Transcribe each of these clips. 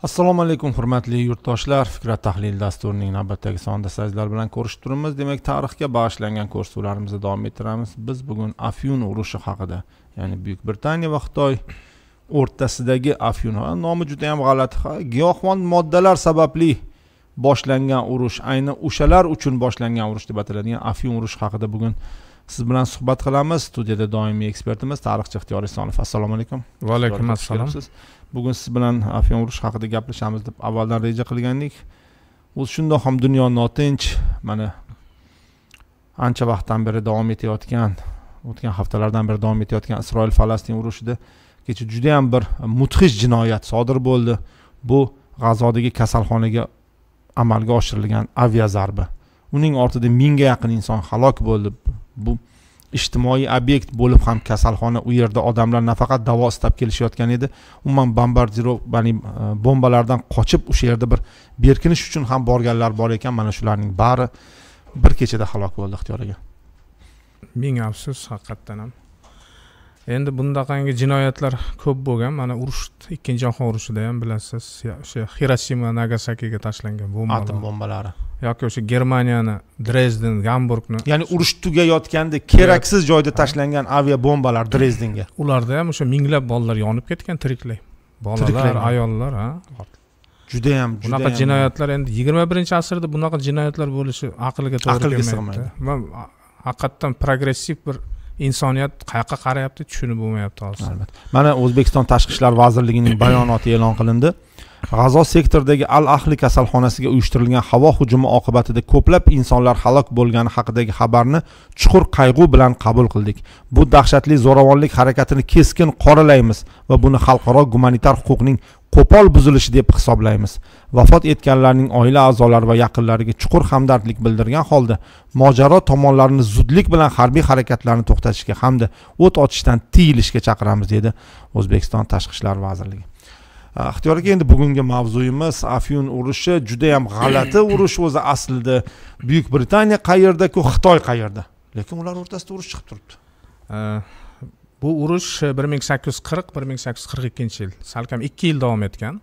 assalomu alaykum hurmatli yurtdoshlar fikrat tahlil dasturining navbatdagi sonida sizlar bilan ko'rishib turibmiz demak tarixga bag'ishlangan ko'rsatuvlarimizni davom ettiramiz biz bugun afyun urushi haqida ya'ni buyuk britaniya va xitoy o'rtasidagi afyun nomi juda yam g'alati ha giyohvand moddalar sababli boshlangan urush ayni o'shalar uchun boshlangan urush deb ataladigan afyun urushi haqida bugun siz bilan suhbat qilamiz studiyada doimiy ekspertimiz tarixchi ixtiyor isonov assalomu alaykum va alaykum assalom bugun siz bilan afyon urushi haqida gaplashamiz deb avvaldan reja qilgandik o'zi shundoq ham dunyo notinch mana ancha vaqtdan beri davom etayotgan o'tgan haftalardan beri davom etayotgan isroil falastin urushida kecha judayam bir mudhish jinoyat sodir bo'ldi bu g'azodagi kasalxonaga amalga oshirilgan avia uning ortida mingga yaqin inson halok bo'ldi bu ijtimoiy obyekt bo'lib ham kasalxona u yerda odamlar nafaqat davo istab kelishayotgan edi umuman bombardirov ya'ni e, bombalardan qochib o'sha yerda bir berkinish uchun ham borganlar bor ekan mana shularning bari bir kechada halok bo'ldi ixtiyor aka ming afsus haqiqatdan ham endi bundaqangi jinoyatlar ko'p bo'lgan mana urush ikkinchi jahon urushida ham bilasiz o'sha xirosima nagasakiga tashlangan bombalar atom bombalari yoki o'sha germaniyani drezden gamburgni ya'ni urush tugayotganda keraksiz joyda tashlangan avia bombalar drezdenga ularda ham o'sha minglab bolalar yonib ketgan tiriklay bolalar ayollar ha judayam bunaqa jinoyatlar endi yigirma birinchi asrda bunaqa jinoyatlar bo'lishi aqlga to'g'ri aqlga sig'maydi man haqiqatdan progressiv bir insoniyat qayoqqa qarayapti tushunib bo'lmayapti hozir albatta mana o'zbekiston tashqi ishlar vazirligining bayonoti e'lon qilindi g'azo sektoridagi al ahli kasalxonasiga uyushtirilgan havo hujumi oqibatida ko'plab insonlar halok bo'lgani haqidagi xabarni chuqur qayg'u bilan qabul qildik bu dahshatli zo'ravonlik harakatini keskin qoralaymiz va buni xalqaro gumanitar huquqning qo'pol buzilishi deb hisoblaymiz vafot etganlarning oila a'zolari va yaqinlariga chuqur hamdardlik bildirgan holda mojaro tomonlarini zudlik bilan harbiy harakatlarni to'xtatishga hamda o't ochishdan tiyilishga chaqiramiz dedi o'zbekiston tashqi ishlar vazirligi ixtiyor aka endi bugungi mavzuyimiz afyun urushi juda yam g'alati urush o'zi aslida buyuk britaniya qayerdaku xitoy qayerda lekin ular o'rtasida urush chiqib turibdi bu urush bir ming sakkiz yuz qirq bir ming sakkiz yuz qirq ikkinchi yil salkam ikki yil davom etgan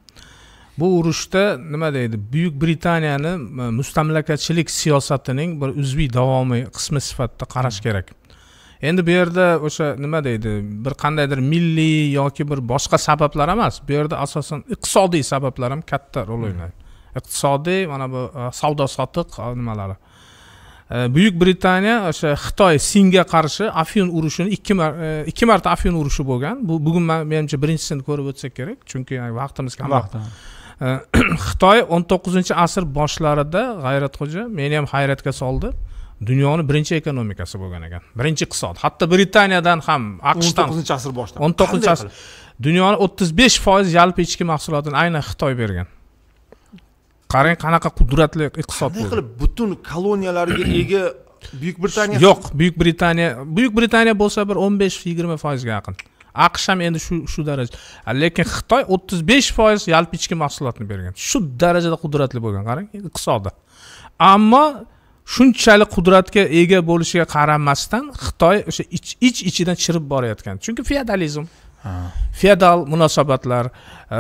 bu urushda nima deydi buyuk britaniyani mustamlakachilik siyosatining bir uzviy davomiy qismi sifatida qarash hmm. kerak endi bu yerda o'sha nima deydi bir qandaydir milliy yoki bir boshqa sabablar emas bu yerda asosan iqtisodiy sabablar ham katta rol hmm. o'ynaydi iqtisodiy mana bu e, savdo sotiq e, nimalari e, buyuk britaniya o'sha xitoy singa qarshi afyun urushini ikki ikki marta afyun urushi bo'lgan bu bugun menimcha birinchisini ko'rib o'tsak kerak chunki vaqtimiz kam vaqt xitoy o'n to'qqizinchi asr boshlarida g'ayratxo'ja meni ham hayratga soldi dunyoni birinchi ekonomikasi bo'lgan ekan birinchi iqtisod hatto britaniyadan ham aqshdan o'n to'qqizinchi asr boshida o'n to'qqizinchi asr dunyoni o'ttiz besh foiz yalpi ichki mahsulotini aynan xitoy bergan qarang qanaqa qudratli iqtisod qanday qilib butun koloniyalarga ega buyuk britaniya yo'q buyuk britaniya buyuk britaniya bo'lsa bir o'n besh yigirma foizga yaqin aqsh ham endi shu shu daraja lekin xitoy o'ttiz besh foiz yalpi ichki mahsulotni bergan shu darajada qudratli bo'lgan qarang iqtisodi ammo shunchalik qudratga ega bo'lishiga qaramasdan xitoy o'sha ich ich ichidan chirib borayotgan chunki feodalizm feodal munosabatlar e,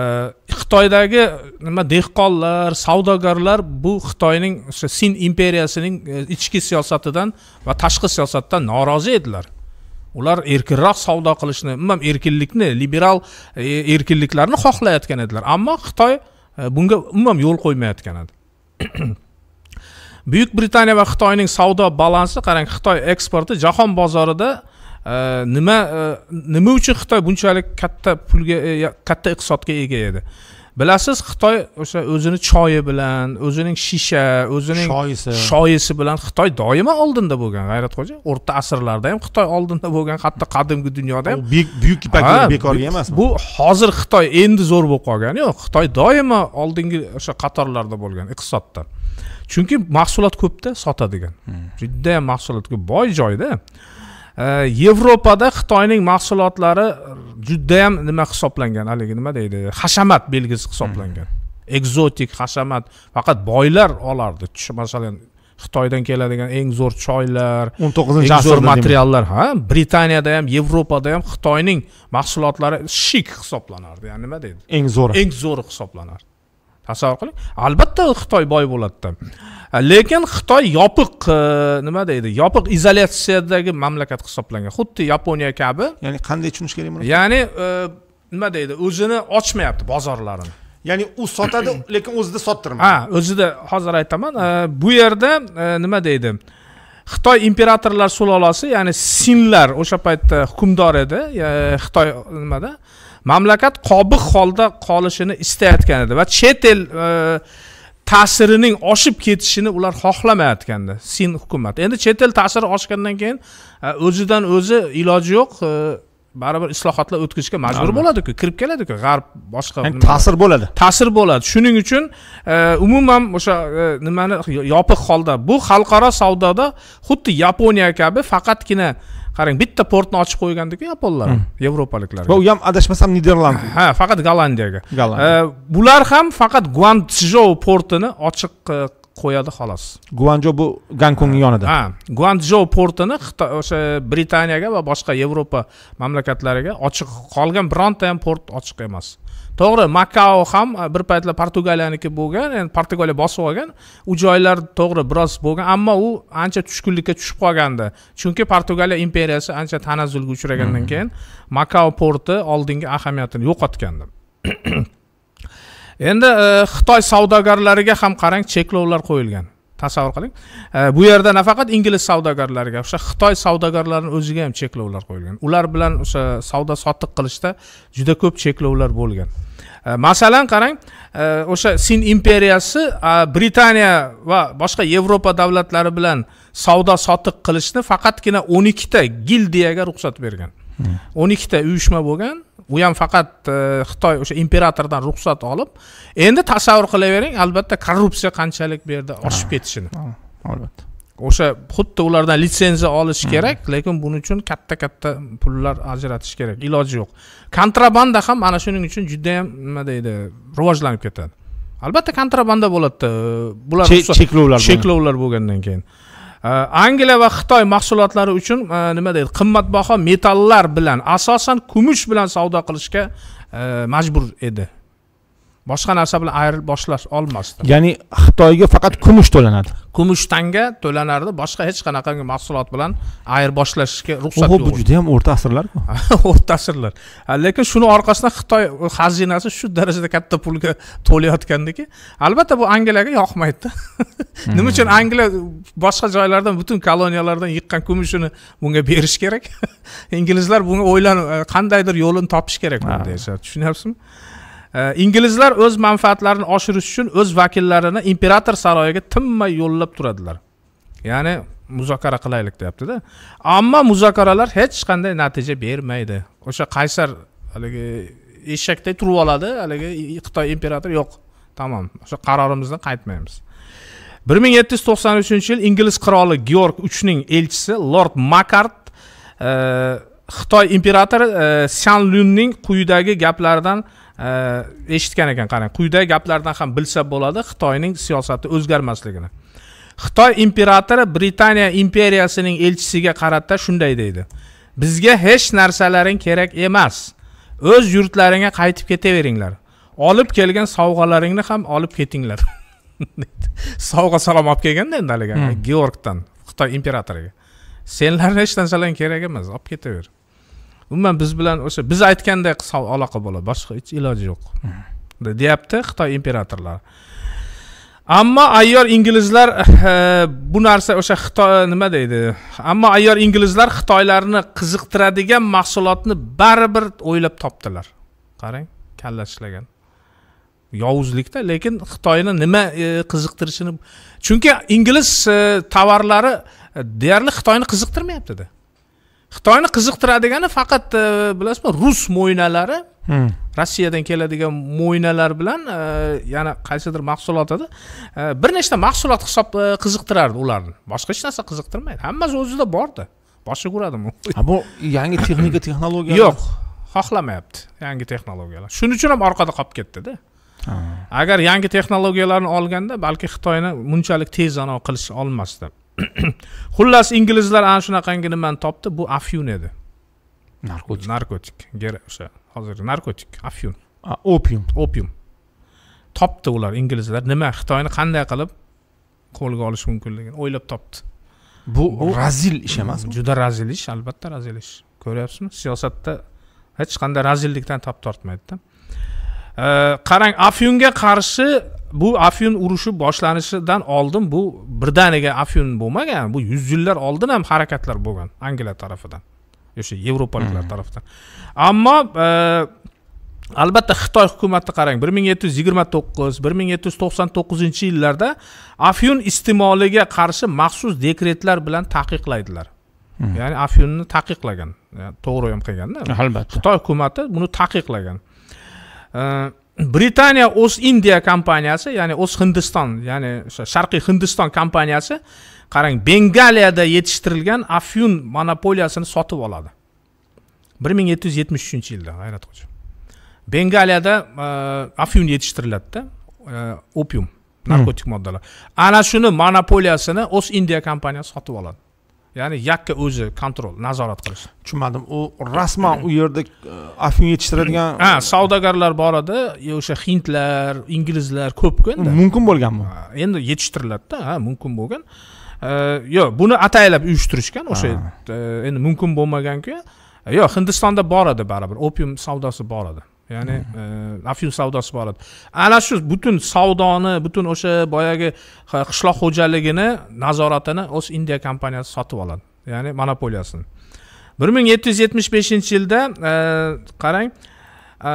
xitoydagi nima dehqonlar savdogarlar bu xitoyning o'sha sin imperiyasining e, ichki siyosatidan va tashqi siyosatdan norozi edilar ular erkinroq savdo qilishni umuman erkinlikni liberal e, erkinliklarni xohlayotgan edilar ammo xitoy bunga umuman yo'l qo'ymayotgan edi buyuk britaniya va xitoyning savdo balansi qarang xitoy eksporti jahon bozorida e, nima e, nima uchun xitoy bunchalik katta pulga e, katta iqtisodga ega edi bilasiz xitoy o'sha o'zini choyi bilan o'zining shisha o'zining shoyisi shoyisi bilan xitoy doimo oldinda bo'lgan g'ayratxo'ja o'rta asrlarda ham xitoy oldinda bo'lgan hatto qadimgi dunyoda ham buyuk ipak yo'li bekorga emas bu hozir xitoy endi zo'r bo'lib qolgani yo'q xitoy doimo oldingi o'sha qatorlarda bo'lgan iqtisodda chunki mahsulot ko'pda sotadigan hmm. judayam mahsulotga boy joyda yevropada xitoyning mahsulotlari judayam nima hisoblangan haligi nima deydi hashamat belgisi hisoblangan hmm. ekzotik hashamat faqat boylar olardi masalan xitoydan keladigan eng zo'r choylar o'n to'qqizinchi eng zo'r materiallar ha britaniyada ham yevropada ham xitoyning mahsulotlari shik hisoblanardi ya'ni nima deydi eng zo'ri eng zo'ri hisoblanardi tasavvur qiling albatta xitoy boy bo'ladida lekin xitoy yopiq e, nima deydi yopiq izolyatsiyadagi mamlakat hisoblangan xuddi yaponiya kabi ya'ni qanday tushunish kerak buni ya'ni e, nima deydi o'zini ochmayapti bozorlarini ya'ni u sotadi lekin o'zida sottirmaydi ha o'zida hozir aytaman e, bu yerda nima deydi xitoy imperatorlar sulolasi ya'ni sinlar o'sha paytda hukmdor edi xitoy nimada mamlakat qobiq holda qolishini istayotgan edi va chet el ta'sirining oshib ketishini ular xohlamayotgandi sin hukumati endi chet el ta'siri oshgandan keyin e, o'zidan o'zi iloji yo'q e, baribir islohotlar o'tkazishga majbur bo'ladiku kirib keladiku g'arb boshqa ta'sir bo'ladi ta'sir bo'ladi shuning uchun e, umuman o'sha e, nimani yopiq holda bu xalqaro savdoda xuddi yaponiya kabi faqatgina qarang bitta portni ochib qo'ygandiku yaponlar hmm. yevropaliklar va u ham adashmasam niderland ha faqat gollandiyaga e, bular ham faqat guanchjou portini ochiq qo'yadi xolos guanjo bu gonkongni yonida ha guanjo portini o'sha britaniyaga va boshqa yevropa mamlakatlariga ochiq qolgan bironta ham port ochiq emas to'g'ri makao ham e, bir paytlar portugaliyaniki bo'lgan endi portugaliya bosib olgan u joylar to'g'ri biroz bo'lgan ammo u ancha tushkunlikka tushib qolgandi chunki portugaliya imperiyasi ancha tanazzulga uchragandan hmm. keyin makao porti oldingi ahamiyatini yo'qotgandi endi e, xitoy savdogarlariga ham qarang cheklovlar qo'yilgan tasavvur qiling e, bu yerda nafaqat ingliz savdogarlariga o'sha xitoy savdogarlarini o'ziga ham cheklovlar qo'yilgan ular bilan o'sha savdo sotiq qilishda juda ko'p cheklovlar bo'lgan e, masalan qarang o'sha sin imperiyasi britaniya va boshqa yevropa davlatlari bilan savdo sotiq qilishni faqatgina o'n ikkita gildiyaga ruxsat bergan Mm. o'n ikkita uyushma bo'lgan u ham faqat e, xitoy o'sha imperatordan ruxsat olib endi tasavvur qilavering albatta korrupsiya qanchalik bu yerda oshib ah, ketishini ah, albatta o'sha xuddi ulardan litsenziya olish mm. kerak lekin buning uchun katta katta pullar ajratish kerak iloji yo'q kontrabanda ham mana shuning uchun judayam nima deydi rivojlanib ketadi albatta kontrabanda bo'ladida e, bular cheklovlar cheklovlar bo'lgandan keyin angliya va xitoy mahsulotlari uchun э, nima deydi qimmatbaho metallar bilan asosan kumush bilan savdo qilishga э, majbur edi boshqa narsa bilan ayirib boshlash olmasdi ya'ni xitoyga faqat kumush to'lanadi kumush tanga to'lanardi boshqa hech qanaqangi mahsulot bilan ayirboshlashga ruxsat yo'q bu juda yam o'rta asrlarku o'rta asrlar lekin shuni orqasidan xitoy xazinasi shu darajada katta pulga to'layotgandiki albatta bu angliyaga yoqmaydida nima uchun angliya boshqa joylardan butun koloniyalardan yiqqan kumushini bunga berish kerak inglizlar bunga o'ylanib qandaydir yo'lini topish kerak bunda esa tushunyapsizmi Э, inglizlar o'z manfaatlarini oshirish uchun o'z vakillarini imperator saroyiga tinmay yo'llab turadilar ya'ni muzokara qilaylik deyaptida ammo muzokaralar hech qanday natija bermaydi o'sha qaysar haligi eshakday turib oladi haligi xitoy imperatori yo'q tamom o'sha qarorimizdan qaytmaymiz bir ming yetti yuz to'qson uchinchi yil ingliz qiroli georg uchning elchisi lord makart e, xitoy imperatori sian e, san lunning quyidagi gaplaridan eshitgan ekan qarang quyidagi gaplardan ham bilsa bo'ladi xitoyning siyosati o'zgarmasligini xitoy imperatori britaniya imperiyasining elchisiga qarata shunday deydi bizga hech narsalaring kerak emas o'z yurtlaringga qaytib ketaveringlar olib kelgan sovg'alaringni ham olib ketinglar sovg'a salom olib kelganda endi haligi hmm. georgdan xitoy imperatoriga senlarni hech narsalaring kerak emas olib ketaver umuman biz bilan o'sha biz aytganday aloqa bo'ladi boshqa hech iloji yo'q hmm. deyapti xitoy imperatorlari ammo ayyor inglizlar eh, bu narsa o'sha xitoy nima deydi ammo ayyor inglizlar xitoylarni qiziqtiradigan mahsulotni baribir o'ylab topdilar qarang kalla ishlagan yovuzlikda lekin xitoyni nima e, qiziqtirishini chunki ingliz e, tovarlari e, deyarli xitoyni qiziqtirmayaptida xitoyni qiziqtiradigani faqat e, bilasizmi rus mo'ynalari hmm. rossiyadan keladigan mo'ynalar bilan e, yana qaysidir mahsulot edi e, bir nechta mahsulot hisob qiziqtirardi ularni boshqa hech narsa qiziqtirmaydi hammasi o'zida borda boshqa uradimi bu yangi texnika texnologiya yo'q xohlamayapti yangi texnologiyalar shuning uchun ham orqada qolib ketdida agar yangi texnologiyalarni olganda balki xitoyni bunchalik tez anavi qilish olmasdi xullas inglizlar ana shunaqangi nimani topdi bu afyun edi narkotik narkotik o'sha hozirgi narkotik afyun opium opium topdi ular inglizlar nima xitoyni qanday qilib qo'lga olish mumkinligini o'ylab topdi bu razil ish emas juda razil ish albatta razil ish ko'ryapsizmi siyosatda hech qanday razillikdan tap tortmaydida qarang afyunga qarshi bu afyun urushi boshlanishidan oldin bu birdaniga afyun bo'lmagan bu yuz yillar oldin ham harakatlar bo'lgan angliya tarafidan o'sha yevropaliklar hmm. tarafidan ammo e, albatta xitoy hukumati qarang bir ming yetti yuz yigirma to'qqiz bir ming yetti yuz to'qson to'qqizinchi yillarda afyun iste'moliga qarshi maxsus dekretlar bilan taqiqlaydilar hmm. ya'ni afyunni taqiqlagan to'g'ri ham qilganda albatta xitoy hukumati buni taqiqlagan e, britaniya o'z india kompaniyasi ya'ni o'z hindiston ya'ni o'sha sharqiy hindiston kompaniyasi qarang bengaliyada yetishtirilgan afyun monopoliyasini sotib oladi bir ming yetti yuz yetmish uchinchi yilda g'ayratxo'ja bengaliyada e, afyun yetishtiriladida e, opium narkotik moddalar ana shuni monopoliyasini o'z india kompaniyasi sotib oladi ya'ni yakka o'zi kontrol nazorat qilish tushunmadim u rasman u yerda e, afyun yetishtiradigan ha savdogarlar bor edi o'sha hindlar inglizlar ko'pkunda mumkin bo'lganmi endi yetishtiriladida ha mumkin bo'lgan e, yo'q buni ataylab uyushtirishgan o'sha e, endi mumkin bo'lmaganku yo'q hindistonda bor edi baribir opium savdosi bor edi ya'ni e, afyun savdosi edi ana shu butun savdoni butun o'sha boyagi qishloq xo'jaligini nazoratini o'z indiya kompaniyasi sotib oladi ya'ni monopoliyasini bir ming yetti yuz yetmish beshinchi yilda e, qarang e,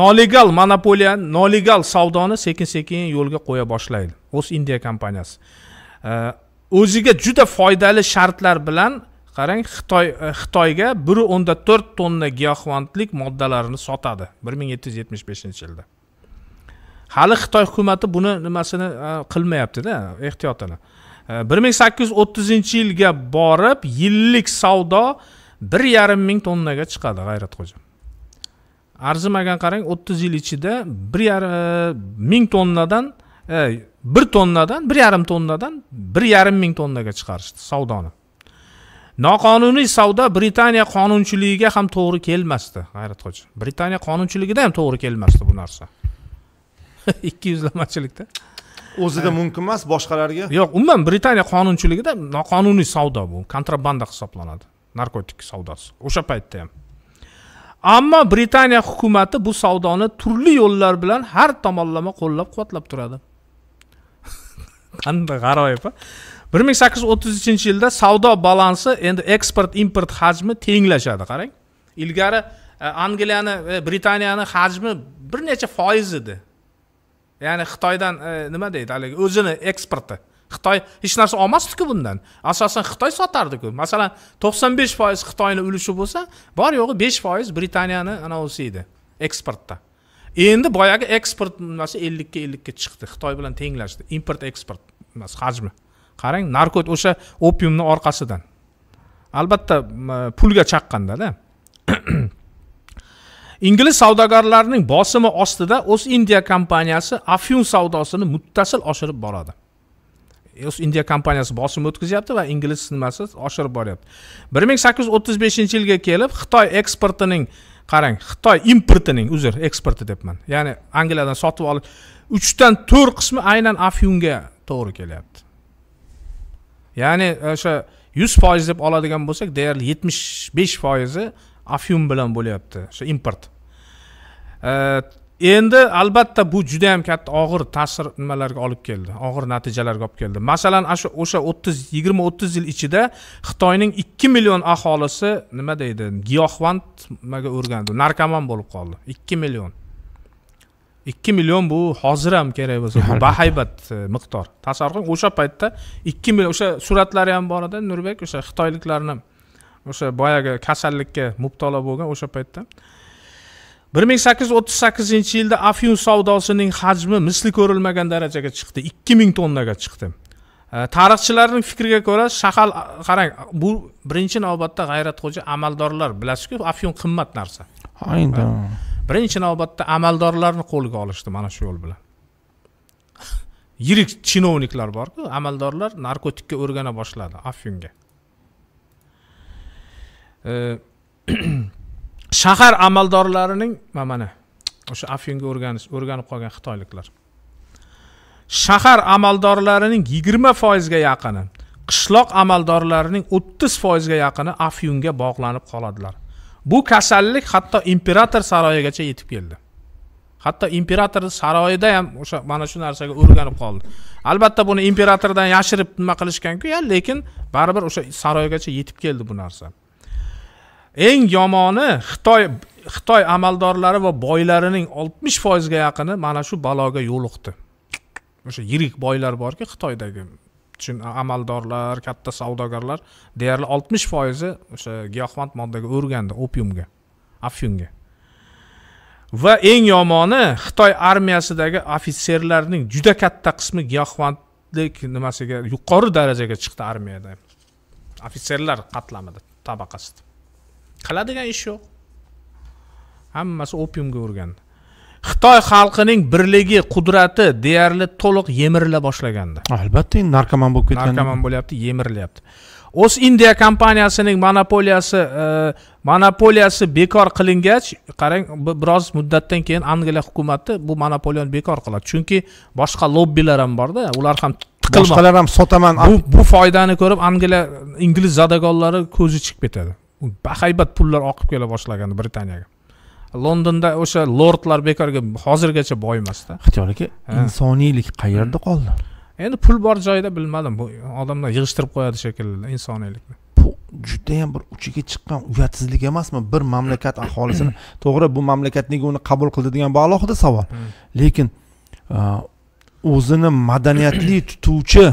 nolegal monopoliya nolegal savdoni sekin sekin yo'lga qo'ya boshlaydi o'z indiya kompaniyasi o'ziga juda foydali shartlar bilan qarang xitoy e, xitoyga bir o'nda to'rt tonna giyohvandlik moddalarini sotadi bir ming yetti yuz yetmish beshinchi yilda hali xitoy hukumati buni nimasini e, qilmayaptida ehtiyotini e, bir ming sakkiz yuz o'ttizinchi yilga borib yillik savdo bir yarim ming tonnaga chiqadi g'ayratxo'ja arzimagan qarang o'ttiz yil ichida bir yarim ming tonnadan bir tonnadan bir yarim tonnadan bir yarim ming tonnaga chiqarishdi savdoni noqonuniy savdo britaniya qonunchiligiga ham to'g'ri kelmasdi hayrat hoji britaniya qonunchiligida ham to'g'ri kelmasdi bu narsa ikki yuzlamachilikda o'zida mumkin emas boshqalarga yo'q umuman britaniya qonunchiligida noqonuniy savdo bu kontrabanda hisoblanadi narkotik savdosi o'sha paytda ham ammo britaniya hukumati bu savdoni turli yo'llar bilan har tomonlama qo'llab quvvatlab turadi qanday g'aroyib bir ming sakkiz yuz o'ttiz uchinchi yilda savdo balansi endi eksport import hajmi tenglashadi qarang ilgari e, angliyani britaniyani hajmi bir necha foiz edi ya'ni xitoydan e, nima deydi haligi o'zini eksporti xitoy hech narsa olmasdiku bundan asosan xitoy sotardiku masalan to'qson besh foiz xitoyni ulushi bo'lsa bor yo'g'i besh foiz britaniyani anavisi edi eksportda endi boyagi eksport nimasi ellikka ellikka chiqdi xitoy bilan tenglashdi import eksport hajmi qarang narkot o'sha opiumni orqasidan albatta pulga chaqqandada ingliz savdogarlarining bosimi ostida o'z indiya kompaniyasi afyun savdosini muttasil oshirib boradi o'z indiya kompaniyasi bosim o'tkazyapti va ingliz nimasi oshirib boryapti bir ming sakkiz yuz o'ttiz beshinchi yilga kelib xitoy eksportining qarang xitoy importining uzr eksporti debman ya'ni angliyadan sotib olib uchdan to'rt qismi aynan afyunga to'g'ri kelyapti ya'ni e, o'sha yuz foiz deb oladigan bo'lsak deyarli yetmish besh foizi afyun bilan bo'lyapti o'sha import e, endi albatta bu juda yam katta og'ir ta'sir nimalarga olib keldi og'ir natijalarga olib keldi masalan o'sha o'ttiz yigirma o'ttiz yil ichida xitoyning ikki million aholisi nima deydi giyohvand nimaga o'rgandi narkoman bo'lib qoldi ikki million ikki million bu hozir ham kerak bo'lsa bahaybat e, miqdor tasavvur qiling o'sha paytda ikki million o'sha suratlari ham bor edi nurbek o'sha xitoyliklarni o'sha boyagi kasallikka mubtalo bo'lgan o'sha paytda bir ming sakkiz yuz o'ttiz sakkizinchi yilda afyun savdosining hajmi misli ko'rilmagan darajaga chiqdi ikki ming tonnaga chiqdi e, tarixchilarning fikriga ko'ra shahar qarang bu birinchi navbatda g'ayratxo'ja amaldorlar bilasizku afyun qimmat narsa endi birinchi navbatda amaldorlarni qo'lga olishdi mana shu yo'l bilan yirik chinovniklar borku amaldorlar narkotikka o'rgana boshladi afyunga shahar amaldorlarining mana o'sha afyunga o'rganish o'rganib qolgan xitoyliklar shahar amaldorlarining yigirma foizga yaqini qishloq amaldorlarining o'ttiz foizga yaqini afyunga bog'lanib qoladilar bu kasallik hatto imperator saroyigacha yetib keldi hatto imperator saroyida ham o'sha mana shu narsaga o'rganib qoldi albatta buni imperatordan yashirib nima qilishganku ya lekin baribir o'sha saroygacha yetib keldi bu narsa eng yomoni xitoy xitoy amaldorlari va boylarining oltmish foizga yaqini mana shu baloga yo'liqdi o'sha yirik boylar borki xitoydagi amaldorlar katta savdogarlar deyarli oltmish foizi o'sha giyohvand moddaga o'rgandi opiumga afyunga va eng yomoni xitoy armiyasidagi ofitserlarning juda katta qismi giyohvandlik nimasiga yuqori darajaga chiqdi armiyada ofitserlar qatlamida tabaqasida qiladigan ish yo'q hammasi opiumga o'rgandi xitoy xalqining birligi qudrati deyarli to'liq yemirila boshlagandi albatta endi narkoman bo'lib ketgan narkoman bo'lyapti yemirilyapti o'z indiya kompaniyasining monopoliyasi e, monopoliyasi bekor qilingach qarang biroz muddatdan keyin angliya hukumati bu monopoliyani bekor qiladi chunki boshqa lobbilar ham borda ular ham boshqalar ham sotaman bu, bu foydani ko'rib angliya ingliz zadagonlari ko'zi chiqib ketadi bahaybat pullar oqib kela boshlagandi britaniyaga londonda o'sha lordlar bekorga hozirgacha emasda ixtiyor aka insoniylik qayerda hmm. qoldi endi pul bor joyda bilmadim bu odamlar yig'ishtirib qo'yadi shekilli insoniylikni judayam bir uchiga chiqqan uyatsizlik emasmi bir mamlakat aholisini to'g'ri bu mamlakat nega uni qabul qildi degan bu alohida savol hmm. lekin e, o'zini madaniyatli tutuvchi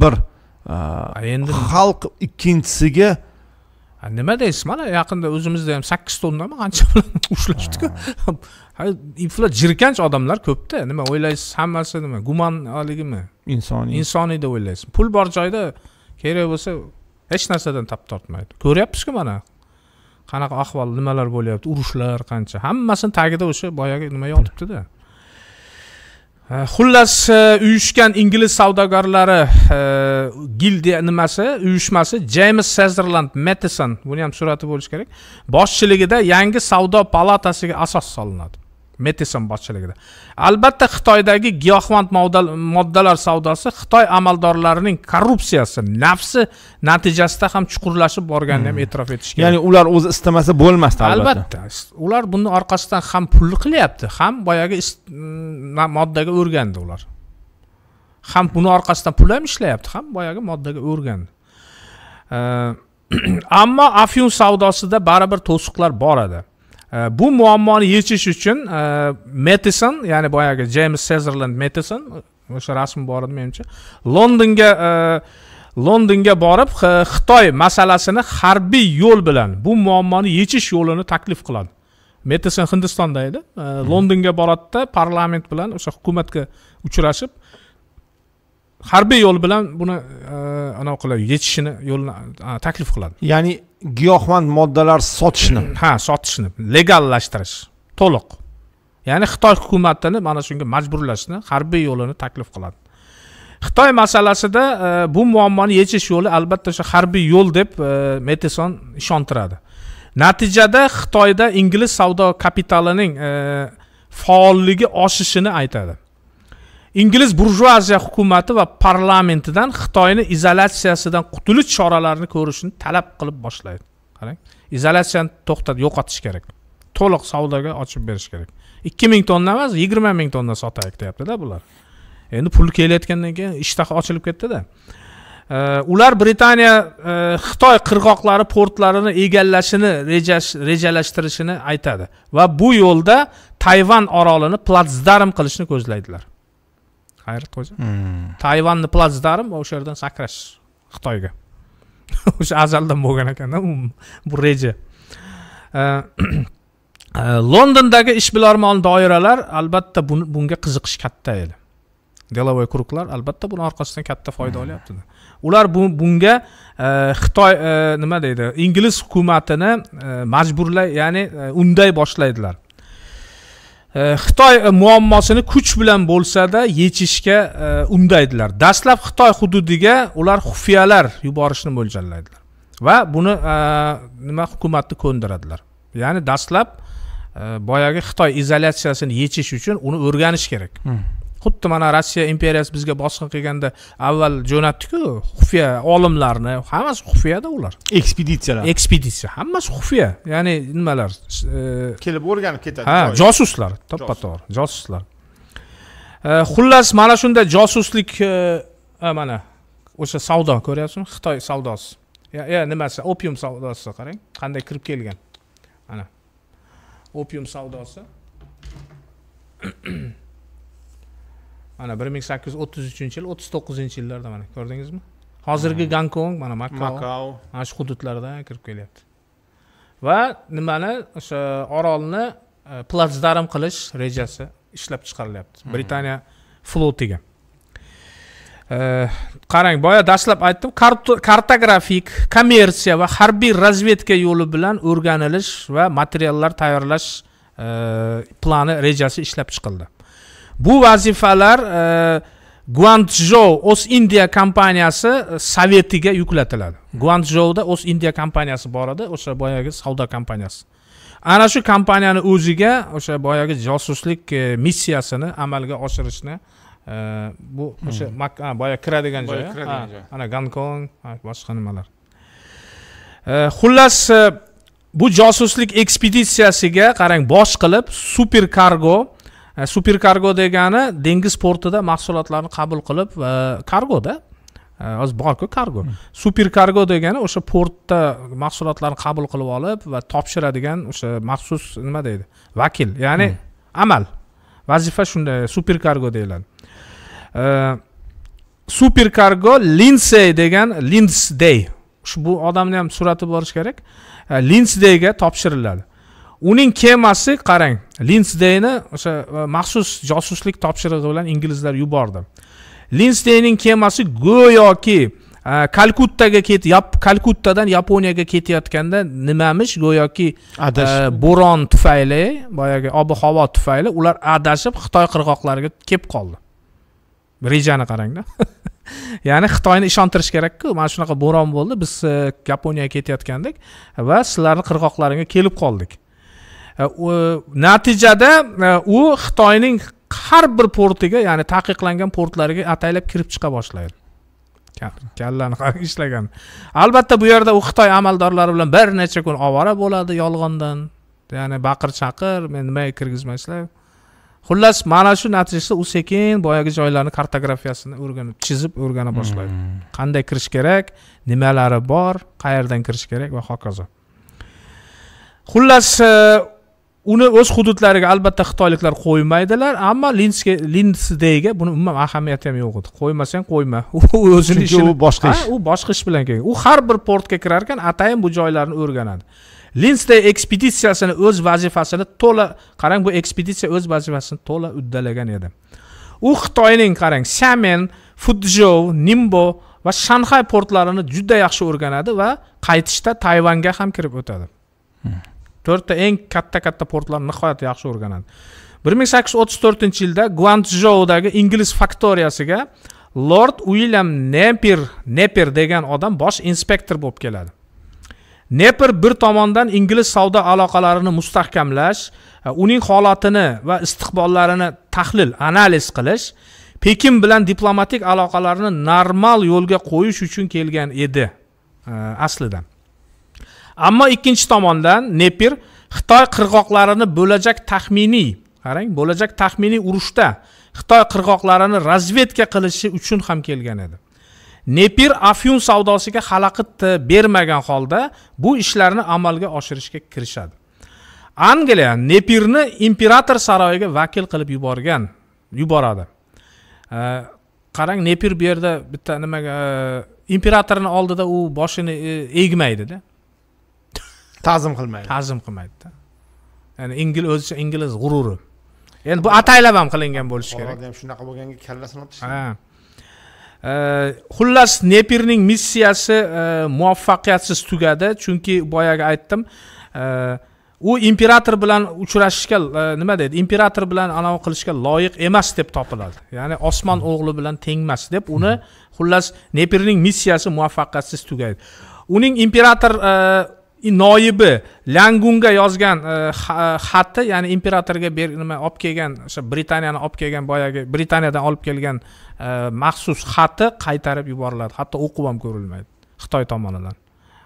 bir e, endi xalq ikkinchisiga nima deysiz mana yaqinda o'zimizda ham sakkiz tonnami qancha bilan ushlashdiku inflat jirkanch odamlar ko'pda nima o'ylaysiz hammasi nima guman haligimi insoniy insoniy deb o'ylaysiz pul bor joyda kerak bo'lsa hech narsadan tap tortmaydi ko'ryapmizku mana qanaqa ahvol nimalar bo'lyapti urushlar qancha hammasini tagida o'sha boyagi nima yotibdida Э, xullas э, uyushgan ingliz savdogarlari э, gildiya nimasi uyushmasi jeyms sezerland Matheson, buni ham surati bo'lishi kerak boshchiligida yangi savdo palatasiga asos solinadi meteson boshchiligida albatta xitoydagi giyohvand moddalar savdosi xitoy amaldorlarining korrupsiyasi nafsi natijasida ham chuqurlashib borganini ham hmm. e'tirof etish kerak ya'ni ular o'zi istamasa bo'lmasdi albatta ular buni orqasidan ham pulni qilyapti ham boyagi mm, moddaga o'rgandi ular ham buni orqasidan pul ham ishlayapti ham boyagi moddaga o'rgandi ammo afyun savdosida baribir to'siqlar bor edi bu muammoni yechish uchun metison ya'ni boyagi jeyms sezerland metison o'sha rasmi bor edi menimcha londonga londonga borib xitoy masalasini harbiy yo'l bilan bu muammoni yechish yo'lini taklif qiladi metison hindistonda edi londonga boradida parlament bilan o'sha hukumatga uchrashib harbiy yo'l bilan buni anaqa qilib yechishini yo'lini taklif qiladi ya'ni giyohvand moddalar sotishni ha sotishni legallashtirish to'liq ya'ni xitoy hukumatini mana shunga majburlashni harbiy yo'lini taklif qiladi xitoy masalasida e, bu muammoni yechish yo'li albatta o'sha harbiy yo'l deb e, metison ishontiradi natijada xitoyda ingliz savdo kapitalining e, faolligi oshishini aytadi ingliz burjuaziya hukumati va parlamentidan xitoyni izolyatsiyasidan qutulish choralarini ko'rishni talab qilib boshlaydi qarang izolyatsiyani to'xtat yo'qotish kerak to'liq savdoga ochib berish kerak ikki ming tonna emas yigirma ming tonna sotaylik deyaptida bular endi pul kelayotgandan keyin ishtaha ochilib ketdida ular britaniya e, xitoy qirg'oqlari portlarini egallashini rejalashtirishini aytadi va bu yo'lda tayvan orolini platsdarm qilishni ko'zlaydilar hayrat qo'ysa hmm. tayvanni platsdarm o'sha yerdan sakrash xitoyga o'sha azaldan bo'lgan ekanda um, bu reja e, londondagi ishbilarmon doiralar albatta bunga qiziqish katta edi delovoy kruglar albatta buni orqasidan katta foyda hmm. olyapti ular bunga e, xitoy e, nima deydi ingliz hukumatini majburlay ya'ni unday boshlaydilar Э, xitoy э, muammosini kuch bilan bo'lsada yechishga э, undaydilar dastlab xitoy hududiga ular xufiyalar yuborishni mo'ljallaydilar va buni nima hukumatni ko'ndiradilar ya'ni dastlab boyagi xitoy izolyatsiyasini yechish uchun uni o'rganish kerak hmm. xuddi mana rossiya imperiyasi bizga bosqin qilganda avval jo'natdiku xufiya olimlarni hammasi xufiyada ular ekspeditsiyalar ekspeditsiya hammasi xufiya ya'ni nimalar e, kelib o'rganib ketadi ha josuslar to'ppa to'g'ri josuslar e, xullas mana shunday josuslik e, mana o'sha savdo ko'ryapsizmi xitoy savdosi ya nimasi opium savdosi qarang qanday kirib kelgan mana opium savdosi mana bir ming sakkiz yuz o'ttiz uchinchi yil o'ttiz to'qqizinchi yillarda mana ko'rdingizmi hozirgi hmm. gonkong mana makao mana shu hududlardan kirib kelyapti va nimani o'sha orolni e, platsdarm qilish rejasi ishlab chiqarilyapti hmm. britaniya flotiga e, qarang boya dastlab aytdim kartografik kommersiya va harbiy razvedka yo'li bilan o'rganilish va materiallar tayyorlash e, plani rejasi ishlab chiqildi bu vazifalar e, guanchjou o'z indiya kompaniyasi e, sovetiga yuklatiladi guanchjouda o'z indiya kompaniyasi bor edi o'sha boyagi savdo kompaniyasi ana shu kompaniyani o'ziga o'sha boyagi josuslik e, missiyasini amalga oshirishni e, bu o'sha hmm. boya kiradigan joy ana gonkong boshqa nimalar e, xullas e, bu josuslik ekspeditsiyasiga qarang bosh qilib super kargo E, super kargo degani dengiz portida mahsulotlarni qabul qilib kargoda e, hozir e, borku kargo hmm. super kargo degani o'sha portda mahsulotlarni qabul qilib olib va topshiradigan o'sha maxsus nima deydi vakil ya'ni hmm. amal vazifa shunday kargo deyiladi kargo linsey degan linsday ushbu odamni ham surati borishi kerak linsdeyga topshiriladi uning kemasi qarang linsdeyni o'sha e, maxsus josuslik topshirig'i bilan inglizlar yubordi linsdeyning kemasi go'yoki e, kalkuttaga ket yap, kalkuttadan yaponiyaga ketayotganda nimamish go'yoki e, bo'ron tufayli boyagi ob havo tufayli ular adashib xitoy qirg'oqlariga kelib qoldi rejani qarangda ya'ni xitoyni ishontirish kerakku mana shunaqa bo'ron bo'ldi biz yaponiyaga ketayotgandik va sizlarni qirg'oqlaringga kelib qoldik Э, natijada э, u xitoyning har bir portiga ya'ni taqiqlangan portlariga ataylab kirib chiqa boshlaydi kallani qarang ishlagan albatta bu yerda u xitoy amaldorlari bilan bir necha kun ovora bo'ladi yolg'ondan ya'ni baqir chaqir men nimaga kirgizmaysizlar xullas mana shu natijada u sekin boyagi joylarni kartografiyasini o'rganib chizib o'rgana boshlaydi hmm. qanday kirish kerak nimalari bor qayerdan kirish kerak va hokazo xullas e, uni o'z hududlariga albatta xitoyliklar qo'ymaydilar ammo linska linsdeyga buni umuman ahamiyati ham yo'q edi qo'ymasang qo'yma u o'zini ishi u boshqa ish u boshqa ish bilan kelgan u har bir portga kirar ekan atayin bu joylarni o'rganadi linsdey ekspeditsiyasini o'z vazifasini to'la qarang bu ekspeditsiya o'z vazifasini to'la uddalagan edi u xitoyning qarang shamen fudjou nimbo va shanxay portlarini juda yaxshi o'rganadi va qaytishda tayvanga ham kirib o'tadi hmm. to'rtta eng katta katta portlarni nihoyatda yaxshi o'rganadi bir ming sakkiz yuz o'ttiz to'rtinchi yilda guanjoudagi ingliz faktoriyasiga lord uilyam nepir nepir degan odam bosh inspektor bo'lib keladi nepir bir tomondan ingliz savdo aloqalarini mustahkamlash e, uning holatini va istiqbollarini tahlil analiz qilish pekin bilan diplomatik aloqalarni normal yo'lga qo'yish uchun kelgan edi e, aslida ammo ikkinchi tomondan nepir xitoy qirg'oqlarini bo'lajak taxminiy qarang bo'lajak taxminiy urushda xitoy qirg'oqlarini razvedka qilishi uchun ham kelgan edi nepir afyun savdosiga xalaqit bermagan holda bu ishlarni amalga oshirishga kirishadi angliya nepirni imperator saroyiga vakil qilib yuborgan yuboradi qarang nepir bu yerda bitta nimaga imperatorni oldida u boshini e, egmaydida ta'zim qilmaydi ta'zim qilmaydida ya'ni ingliz o'zicha ingliz g'ururi endi bu ataylab ham qilingan bo'lishi kerak ham shunaqa bo'lganga kallasini otishdi xullas nepirning missiyasi e, muvaffaqiyatsiz tugadi chunki boyagi aytdim e, u imperator bilan uchrashishga e, nima deydi imperator bilan anavi qilishga loyiq emas deb topiladi ya'ni osmon o'g'li bilan tengmas deb uni hmm. xullas nepirning missiyasi muvaffaqiyatsiz tugaydi uning imperator noyibi langunga yozgan e, e, xati ya'ni imperatorga ber nima olib kelgan o'sha britaniyani olib kelgan boyagi britaniyadan olib kelgan e, maxsus xati qaytarib yuboriladi hatto o'qib ham ko'rilmaydi xitoy tomonidan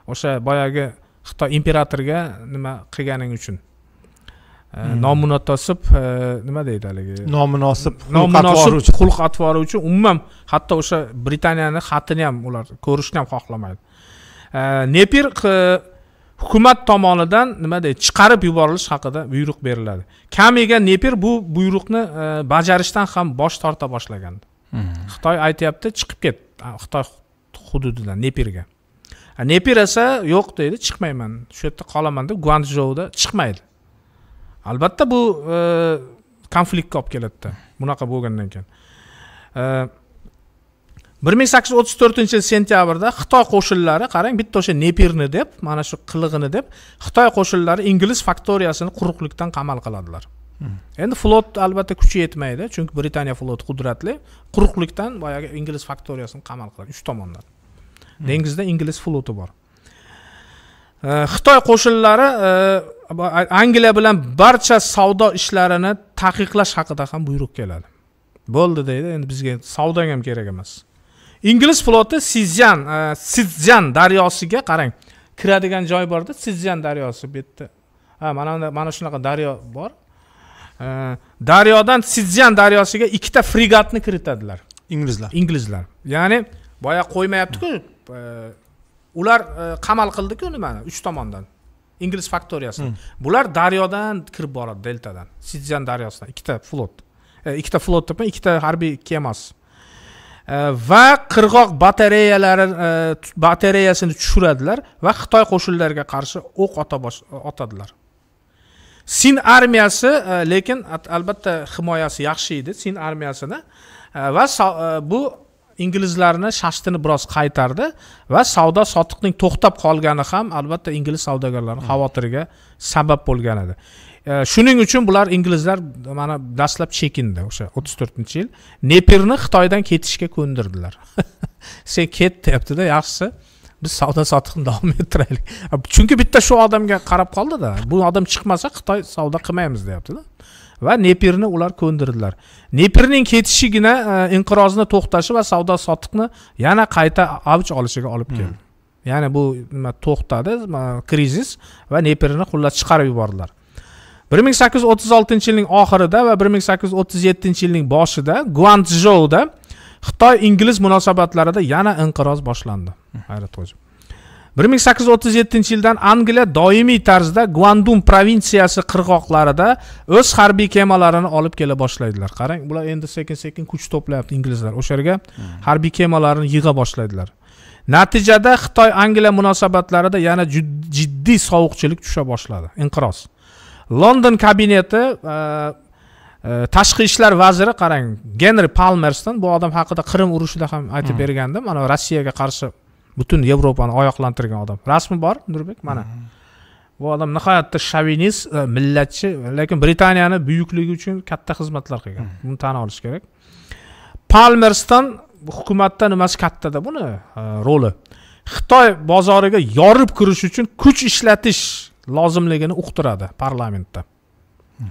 o'sha boyagi xitoy imperatorga nima qilganing uchun hmm. nomunosib nima deydi haligi nomunosib nomunosib xulq atvori uchun umuman hatto o'sha britaniyani xatini ham ular ko'rishni ham xohlamaydi nepir hukumat tomonidan nima deydi chiqarib yuborilish haqida buyruq beriladi kamiga neper bu buyruqni e, bajarishdan ham bosh torta boshlagan hmm. xitoy aytyapti chiqib ket xitoy hududidan neperga neper esa yo'q deydi chiqmayman shu yerda qolaman deb guanjouda chiqmaydi albatta bu e, konfliktga olib keladida bunaqa bo'lgandan keyin e, bir ming sakkiz yuz o'ttiz to'rtinchi yil sentyabrda xitoy qo'shinlari qarang bitta o'sha nepirni deb mana shu qilig'ini deb xitoy qo'shinlari ingliz faktoriyasini quruqlikdan qamal qiladilar hmm. endi flot albatta kuchi yetmaydi chunki britaniya floti qudratli quruqlikdan boyagi ingliz faktoriyasini qamal qiladi uch tomondan hmm. dengizda ingliz floti bor xitoy qo'shinlari angliya bilan barcha savdo ishlarini taqiqlash haqida ham buyruq keladi bo'ldi deydi endi bizga savdong ham kerak emas ingliz floti sizyan e, sizyan daryosiga qarang kiradigan joy borda sizyan daryosi bu yerda ha mana mana shunaqa daryo bor e, daryodan sizyan daryosiga ikkita frigatni kiritadilar inglizlar inglizlar ya'ni boya qo'ymayaptiku e, ular qamal qildiku nimani uch tomondan ingliz faktoriyasini hmm. bular daryodan kirib boradi deltadan sizyan daryosidan ikkita flot ikkita flot dema ikkita harbiy kemasi Э, va qirg'oq batareyalari e, batareyasini tushiradilar va xitoy qo'shinlariga qarshi o'q e, otadilar sin armiyasi e, lekin albatta himoyasi yaxshi edi sin armiyasini va bu inglizlarni shashtini biroz qaytardi va savdo sotiqning to'xtab qolgani ham albatta ingliz savdogarlarini hmm. xavotiriga sabab bo'lgan edi shuning uchun bular inglizlar mana dastlab chekindi o'sha o'ttiz to'rtinchi yil neperni xitoydan ketishga ko'ndirdilar sen ket deyaptida yaxshisi biz savdo sotiqni davom ettiraylik chunki bitta shu odamga qarab qoldida bu odam chiqmasa xitoy savdo qilmaymiz deyaptida va neperni ular ko'ndirdilar neperning ketishigina e, inqirozni to'xtashi va savdo sotiqni yana qayta avj olishiga olib hmm. keldi ya'ni bu nima to'xtadi krizis va neperni xullas chiqarib yubordilar bir ming sakkiz yuz o'ttiz oltinchi yilning oxirida va bir ming sakkiz yuz o'ttiz yettinchi yilning boshida guanchjouda xitoy ingliz munosabatlarida yana inqiroz boshlandi hayrat xo'ja bir ming sakkiz yuz o'ttiz yettinchi yildan angliya doimiy tarzda guandun provinsiyasi qirg'oqlarida o'z harbiy kemalarini olib kela boshlaydilar qarang bular endi sekin sekin kuch to'playapti inglizlar o'sha yerga harbiy kemalarini yig'a boshlaydilar natijada xitoy angliya munosabatlarida yana jiddiy sovuqchilik tusha boshladi inqiroz london kabineti e, e, tashqi ishlar vaziri qarang genri palmerston bu odam haqida qirim urushida ham aytib hmm. bergandim mana rossiyaga qarshi butun yevropani oyoqlantirgan odam rasmi bor nurbek mana hmm. bu odam nihoyatda shovinist e, millatchi lekin britaniyani buyukligi uchun katta xizmatlar qilgan hmm. buni tan olish kerak palmerston hukumatda nimasi kattada buni roli xitoy bozoriga yorib kirish uchun kuch ishlatish lozimligini uqtiradi parlamentda hmm.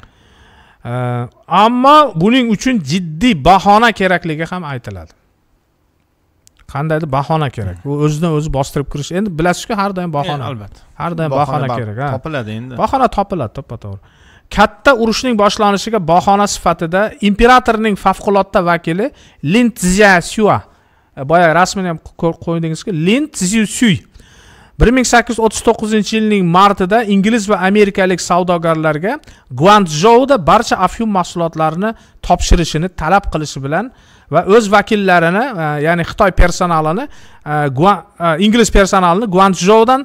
ammo buning uchun jiddiy bahona kerakligi ham aytiladi qandaydir bahona kerak hmm. u o'zidan o'zi bostirib kirish endi bilasizku har doim e, bahona albatta har doim bahona kerak topiladi endi bahona topiladi to'ppa to'g'ri katta urushning boshlanishiga bahona sifatida imperatorning favqulodda vakili lin tzya syua boya rasmini ham qo'ydingizku lin tzyu syuy bir ming sakkiz yuz o'ttiz to'qqizinchi yilning martida ingliz va amerikalik savdogarlarga guanjouda barcha afyun mahsulotlarini topshirishini talab qilishi bilan va o'z vakillarini e, ya'ni xitoy personalini e, e, ingliz personalini guanjoudan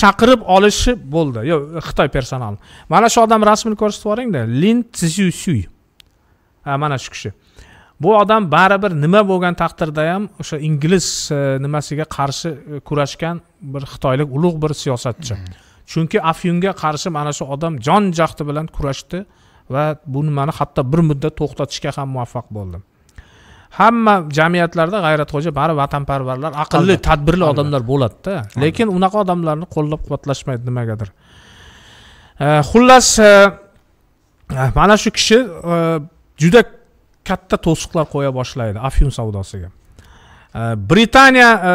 chaqirib olishi bo'ldi yo'q xitoy personali mana shu odam rasmini ko'rsatib yuboringda lin tzisuy mana shu kishi bu odam baribir nima bo'lgan taqdirda ham o'sha ingliz e, nimasiga qarshi e, kurashgan bir xitoylik ulug' bir siyosatchi mm-hmm. chunki afyunga qarshi mana shu odam jon jahdi bilan kurashdi va bu nimani hatto bir muddat to'xtatishga ham muvaffaq bo'ldi hamma jamiyatlarda g'ayratxo'ja baribir vatanparvarlar aqlli tadbirli odamlar bo'ladida lekin unaqa odamlarni qo'llab quvvatlashmaydi nimagadir e, xullas mana shu kishi juda katta to'siqlar qo'ya boshlaydi afyun savdosiga britaniya e,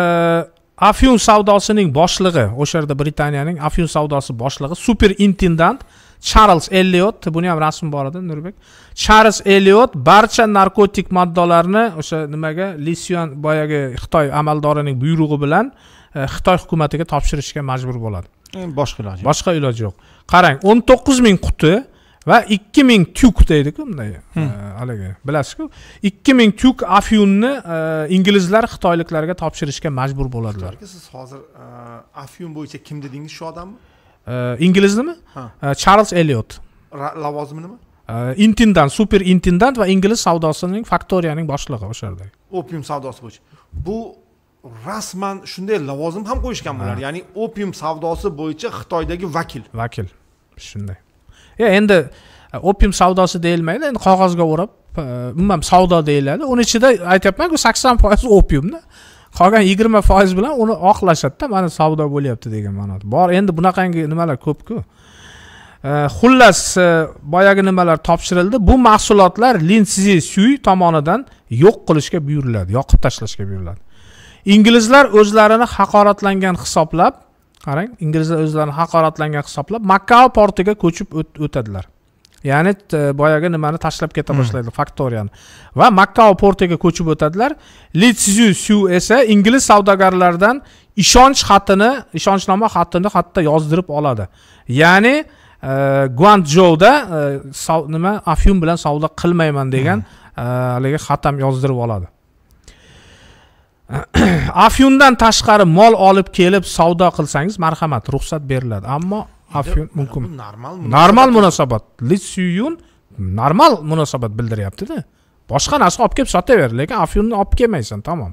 afyun savdosining boshlig'i o'sha yerda britaniyaning afyun savdosi boshlig'i super intendant charlz elliot buni ham rasmi bor edi nurbek charlz elliot barcha narkotik moddalarni o'sha nimaga lisyon boyagi xitoy amaldorining buyrug'i bilan e, xitoy hukumatiga topshirishga majbur bo'ladi e, boshqa iloji boshqa iloji yo'q qarang o'n to'qqiz ming quti va ikki ming tyuk deydiku bunday e, haligi bilasizku ikki ming tyuk afyunni e, inglizlar xitoyliklarga topshirishga majbur bo'ladilar siz hozir e, afyun bo'yicha kim dedingiz shu odammi ingliznimi charlz eliot lavozimi nima intendant super intendant va ingliz savdosining faktoriyaning boshlig'i o'sha yerdagi opium savdosi bo'yicha bu rasman shunday lavozim ham qo'yishgan bular ya'ni opium savdosi bo'yicha xitoydagi vakil vakil shunday endi e, opium savdosi deyilmaydi endi qog'ozga o'rab e, umuman savdo deyiladi uni ichida aytyapmanku sakson foiz opiumda qolgan yigirma foiz bilan uni oqlashadida mana savdo bo'lyapti degan ma'noda bor endi bunaqangi nimalar ko'pku e, xullas boyagi nimalar topshirildi bu mahsulotlar linsizi suy tomonidan yo'q qilishga buyuriladi yoqib tashlashga buyuriladi inglizlar o'zlarini haqoratlangan hisoblab qarang inglizlar o'zlarini haqoratlangan hisoblab makao portiga ko'chib o'tadilar ya'ni boyagi nimani tashlab keta hmm. boshlaydi faktoriyani va makao portiga ko'chib o'tadilar litsu su esa ingliz savdogarlaridan ishonch xatini ishonchnoma xatini hatto yozdirib oladi ya'ni e, guanchjouda e, nima afyun bilan savdo qilmayman degan hmm. e, haligi xat ham yozdirib oladi afyundan tashqari mol olib kelib savdo qilsangiz marhamat ruxsat beriladi ammo afyun mumkin normal munosabat litsiyun normal munosabat bildiryaptida boshqa narsa olib kelib sotaver lekin afyunni olib kelmaysan tamom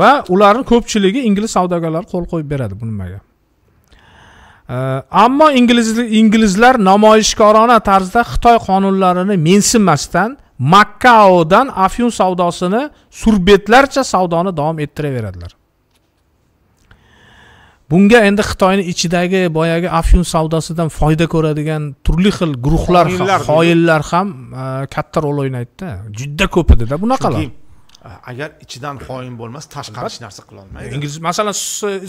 va ularni ko'pchiligi ingliz savdogarlari qo'l qo'yib beradi bu nimaga ammo inglizlar namoyishkorona tarzda xitoy qonunlarini mensinmasdan makkaodan afyun savdosini surbetlarcha savdoni davom ettiraveradilar bunga endi xitoyni ichidagi boyagi afyun savdosidan foyda ko'radigan turli xil guruhlar xoinlar ham e, katta rol o'ynaydida juda ko'p edida bunaqalar e, agar ichidan xoin bo'lmasa tashqari hech narsa qilolmaydi ingliz masalan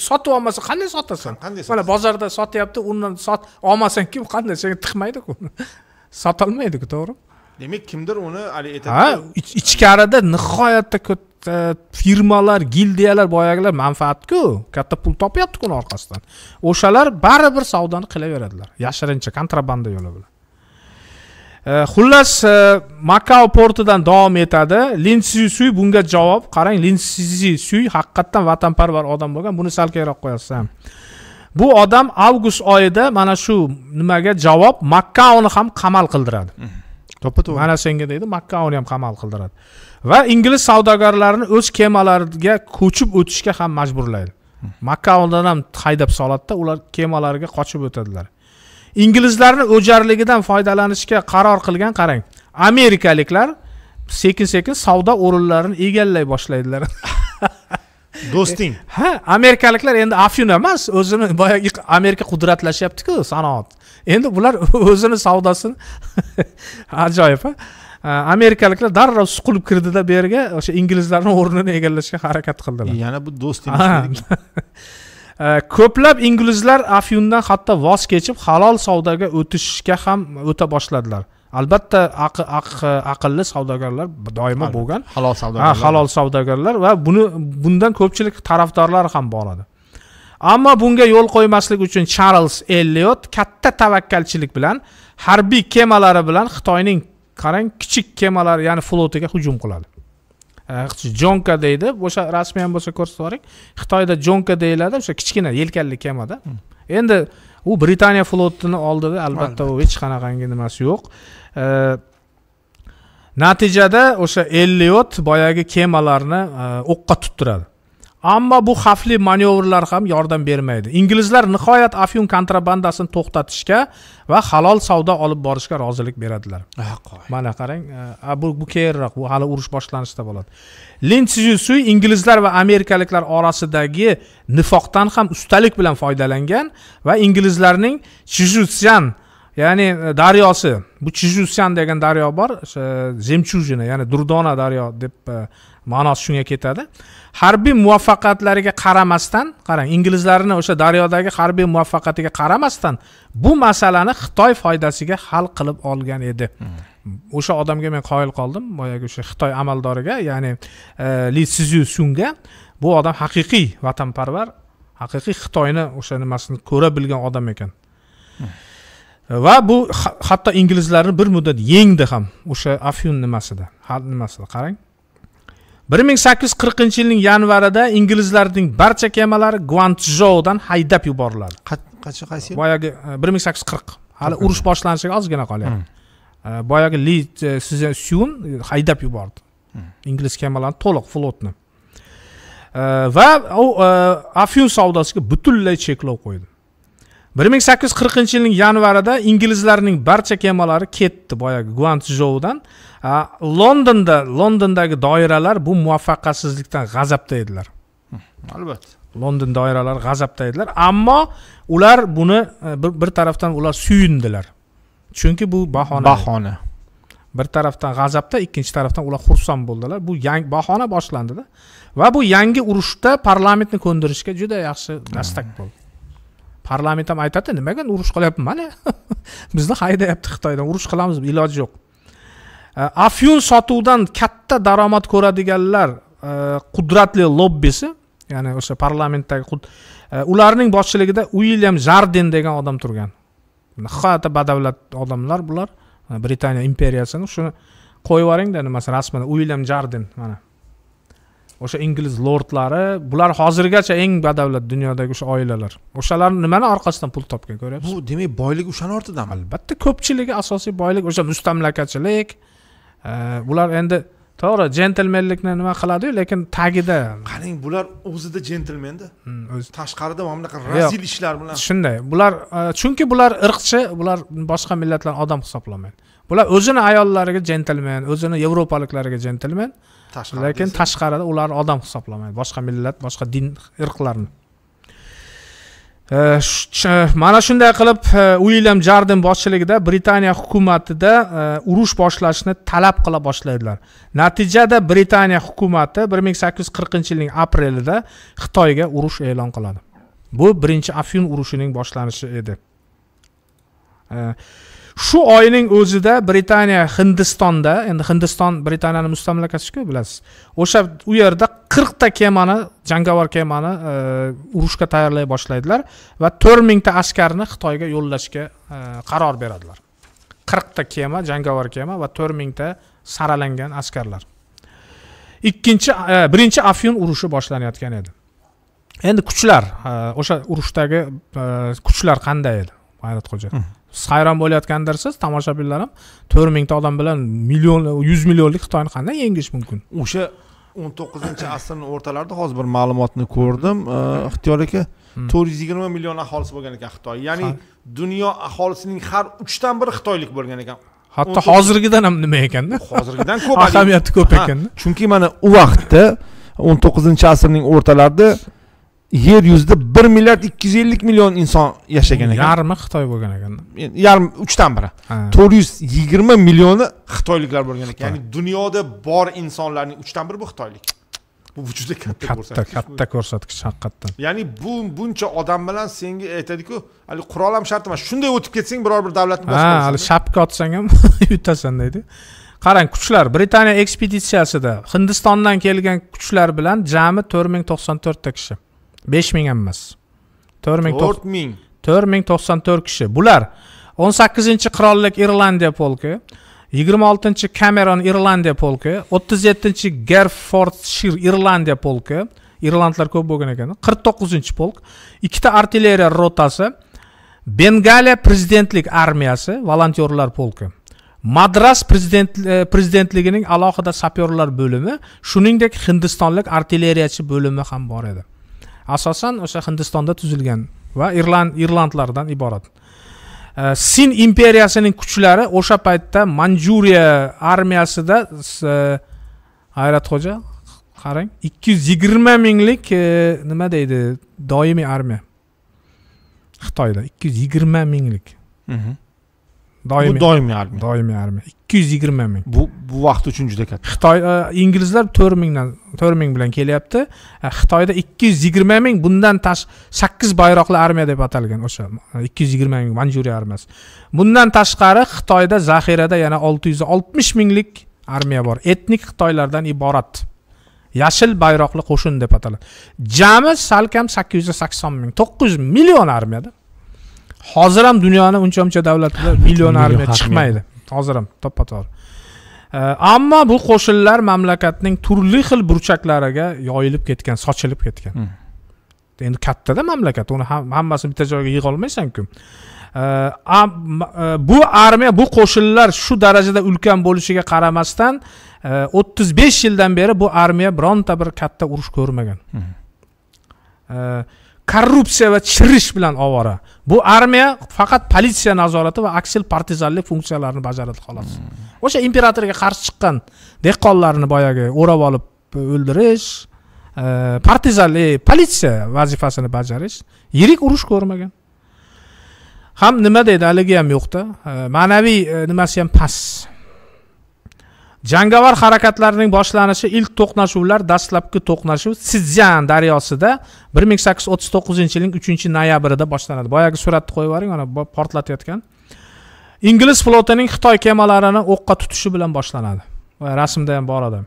sotib olmasa qanday sotasan qanday mana bozorda sotyapti undan sot olmasang kim qanday senga tiqmaydiku sotolmaydiku to'g'rimi demak kimdir uni haligi aytadi ha ichkarida nihoyatda katta e, firmalar gildiyalar boyagilar manfaatku katta pul topyaptiku uni orqasidan o'shalar baribir savdoni qilaveradilar yashirincha kontrabanda yo'li bilan e, xullas e, makao portidan davom etadi linsi suy bunga javob qarang linsi suy haqiqatdan vatanparvar odam bo'lgan buni sal keyinroq qo'yasiz ham bu odam avgust oyida mana shu nimaga javob makkaoni ham qamal qildiradi mm-hmm. to'ppa to'g'ri mana senga deydi makkaoni ham qamal qildiradi va ingliz savdogarlarini o'z kemalariga ko'chib o'tishga ham majburlaydi makkaundan ham haydab soladida ular kemalariga qochib o'tadilar inglizlarni o'jarligidan foydalanishga qaror qilgan qarang amerikaliklar sekin sekin savdo o'rinlarini egallay boshlaydilar do'sting ha amerikaliklar endi afyun emas o'zini boyagi amerika qudratlashyaptiku sanoat endi bular o'zini savdosini ajoyib amerikaliklar darrov suqilib kirdida bu yerga o'sha inglizlarni o'rnini egallashga harakat qildilar e, yana bu do'st e, ko'plab inglizlar afyundan hatto voz kechib halol savdoga o'tishga ham o'ta boshladilar albatta aqlli savdogarlar doimo bo'lgan halol savdogarlar halol savdogarlar va buni bundan ko'pchilik tarafdorlari ham bor edi ammo bunga yo'l qo'ymaslik uchun charlz elliot katta tavakkalchilik bilan harbiy kemalari bilan xitoyning qarang kichik kemalari ya'ni flotiga hujum qiladi jonka deydi o'sha rasmi ham bo'lsa ko'rsatib yuboring xitoyda jonka deyiladi o'sha kichkina yelkanli kemada hmm. endi u britaniya flotini oldida albatta u hech qanaqangi nimasi yo'q natijada o'sha elliot boyagi kemalarni e, o'qqa tuttiradi ammo bu xavfli manyovrlar ham yordam bermaydi inglizlar nihoyat afyun kontrabandasini to'xtatishga va halol savdo olib borishga rozilik beradilar mana qarang e, bu bu keyinroq bu hali urush boshlanishda bo'ladi lin szyusuy inglizlar va amerikaliklar orasidagi nifoqdan ham ustalik bilan foydalangan va inglizlarning szyutsyan ya'ni e, daryosi bu chijusyan degan daryo bor o'sha zemchujina ya'ni durdona daryo deb e, ma'nosi shunga ketadi harbiy muvaffaqiyatlariga qaramasdan qarang inglizlarni o'sha daryodagi harbiy muvaffaqiyatiga qaramasdan bu masalani xitoy foydasiga hal qilib olgan edi hmm. o'sha odamga men qoyil qoldim boyagi o'sha xitoy amaldoriga ya'ni e, li sizu sunga bu odam haqiqiy vatanparvar haqiqiy xitoyni o'sha nimasini ko'ra bilgan odam ekan hmm. va bu hatto inglizlarni bir muddat yengdi ham o'sha afyun nimasida nimasida qarang bir ming sakkiz yuz qirqinchi yilning yanvarida inglizlarning barcha kemalari guanchjoudan haydab yuboriladi qachon qaysi yil boyagi e, bir ming sakkiz yuz qirq hali urush boshlanishiga ozgina qolyapti hmm. e, boyagi li e, syun haydab yubordi hmm. ingliz kemalarini to'liq flotni va u afyun savdosiga butunlay cheklov qo'ydi 1840 yilning yanvarida inglizlarning barcha kemalari ketdi boyagi guanchjoudan londonda londondagi doiralar bu muvaffaqiyatsizlikdan g'azabda edilar hmm, albatta london doiralari g'azabda edilar ammo ular buni e, bir, bir tarafdan ular suyundilar chunki bu bahona bahona bir tarafdan g'azabda ikkinchi tarafdan ular xursand bo'ldilar bu yangi bahona boshlandida va bu yangi urushda parlamentni ko'ndirishga juda yaxshi hmm. dastak bo'ldi parlament ham aytadi nimaga urush qilyapti mana bizni haydayapti xitoydan urush qilamiz iloji yo'q e, afyun sotuvdan katta daromad ko'radiganlar e, qudratli lobbisi ya'ni o'sha parlamentdagi e, ularning boshchiligida uilyam jarden degan odam turgan nihoyatda badavlat odamlar bular britaniya imperiyasini shuni qo'yib yuboringda nimasi rasmini uilyam jarden mana o'sha ingliz lordlari bular hozirgacha eng badavlat dunyodagi o'sha oilalar o'shalar nimani orqasidan pul topgan ko'ryapsiz bu demak boylik o'shani ortidan albatta ko'pchiligi asosiy boylik o'sha mustamlakachilik e, bular endi to'g'ri jentlmenlikni nima qiladiyu lekin tagida qarang bular o'zida jentlmenda hmm, o'zi tashqarida mana bunaqa razil ishlar bilan shunday bular e, chunki bular irqchi bular boshqa millatlarni odam hisoblamaydi bular o'zini ayollariga jentlmen o'zini yevropaliklarga jentlmen tashqarida lekin tashqarida ularni odam hisoblamaydi boshqa millat boshqa din irqlarni eh, mana shunday qilib eh, uilyam jardin boshchiligida britaniya hukumatida eh, urush boshlashni talab qila boshlaydilar natijada britaniya hukumati bir ming sakkiz yuz qirqinchi yilning aprelida xitoyga urush e'lon qiladi bu birinchi afyun urushining boshlanishi edi shu oyning o'zida britaniya hindistonda endi hindiston britaniyani mustamlakasiku bilasiz o'sha u yerda qirqta kemani jangovar kemani e, urushga tayyorlay boshlaydilar va to'rt mingta askarni xitoyga yo'llashga e, qaror beradilar qirqta kema jangovar kema va to'rt mingta saralangan askarlar ikkinchi e, birinchi afyun urushi boshlanayotgan edi endi kuchlar o'sha urushdagi kuchlar qanday edi hayrat hayron bo'layotgandirsiz tomoshabinlar ham to'rt mingta odam bilan million yuz millionlik xitoyni qanday yengish mumkin o'sha o'n to'qqizinchi asrni o'rtalarida hozir bir ma'lumotni ko'rdim ixtiyor aka hmm. to'rt yuz yigirma million aholisi bo'lgan ekan xitoy ya'ni dunyo aholisining har uchdan biri xitoylik bo'lgan ekan hatto hozirgidan ham nima ekanda hozirgidan ko'p ahamiyati ko'p ekanda chunki mana u vaqtda o'n to'qqizinchi asrning o'rtalarida yer yuzida bir milliard ikki yuz ellik million inson yashagan ekan yarmi xitoy bo'lgan ekan yarmi uchdan biri to'rt yuz yigirma millioni xitoyliklar bo'lgan ekan ya'ni dunyoda bor insonlarning uchdan biri bu xitoylik bu juda katta katta katta ko'rsatkich haqiqatdan ya'ni bu buncha odam bilan senga aytadiku hali qurol ham shart emas shunday o'tib ketsang biror bir davlatni ha hali shapka otsang ham yutasan deydi qarang kuchlar britaniya ekspeditsiyasida hindistondan kelgan kuchlar bilan jami to'rt ming to'qson to'rtta kishi besh ming ham emas to'rt ming to'rt ming to'rt ming to'qson to'rt kishi bular o'n sakkizinchi qirollik irlandiya polki yigirma oltinchi kameron irlandiya polki o'ttiz yettinchi gerfordshir irlandiya polki irlandlar ko'p bo'lgan ekan qirq to'qqizinchi polk ikkita artilleriya rotasi bengaliya prezidentlik armiyasi volontyorlar polki madras prezident e, prezidentligining alohida sapyorlar bo'limi shuningdek hindistonlik artilleriyachi bo'limi ham bor edi asosan o'sha hindistonda tuzilgan va irland irlandlardan iborat sin imperiyasining kuchlari o'sha paytda manjuriya armiyasida e, hayratxo'ja qarang ikki yuz yigirma minglik e, nima deydi doimiy armiya xitoyda ikki yuz yigirma minglik mhm. doimiy doimiy armiya doimiy armiya ikki yuz yigirma ming bu bu vaqt uchun juda katta xitoy e, inglizlar to'rt mingdan to'rt ming bilan kelyapti e, xitoyda ikki yuz yigirma ming bundan tash sakkiz bayroqli armiya deb atalgan o'sha e, ikki yuz yigirma ming manjuriya armiyasi bundan tashqari xitoyda zaxirada yana olti yuz oltmish minglik armiya bor etnik xitoylardan iborat yashil bayroqli qo'shin deb ataladi jami salkam sakkiz yuz sakson ming to'qqiz yuz million armiyada hozir ham dunyoni uncha muncha davlatida million armiya chiqmaydi hozir ham toppa to'g'ri ammo bu qo'shinlar mamlakatning turli xil burchaklariga yoyilib ketgan sochilib ketgan hmm. endi kattada mamlakat uni hammasini bitta joyga yig'a olmaysanku e, bu armiya bu qo'shinlar shu darajada ulkan bo'lishiga qaramasdan e, o'ttiz besh yildan beri bu armiya bironta bir katta urush ko'rmagan hmm. korrupsiya va chirish bilan ovora bu armiya faqat politsiya nazorati va aksil partizanlik funksiyalarini bajaradi xolos hmm. o'sha imperatorga qarshi chiqqan dehqonlarni boyagi o'rab olib e, o'ldirish e, partizanlik e, politsiya vazifasini bajarish yirik urush ko'rmagan ham nima deydi haligi ham yo'qda ma'naviy nimasi ham past jangovar harakatlarning boshlanishi ilk to'qnashuvlar dastlabki to'qnashuv sizyan daryosida bir ming sakkiz yuz o'ttiz to'qqizinchi yilning uchinchi noyabrida boshlanadi boyagi suratni qo'yib yuboring mana portlatayotgan ingliz flotining xitoy kemalarini o'qqa tutishi bilan boshlanadi rasmda ham bor edi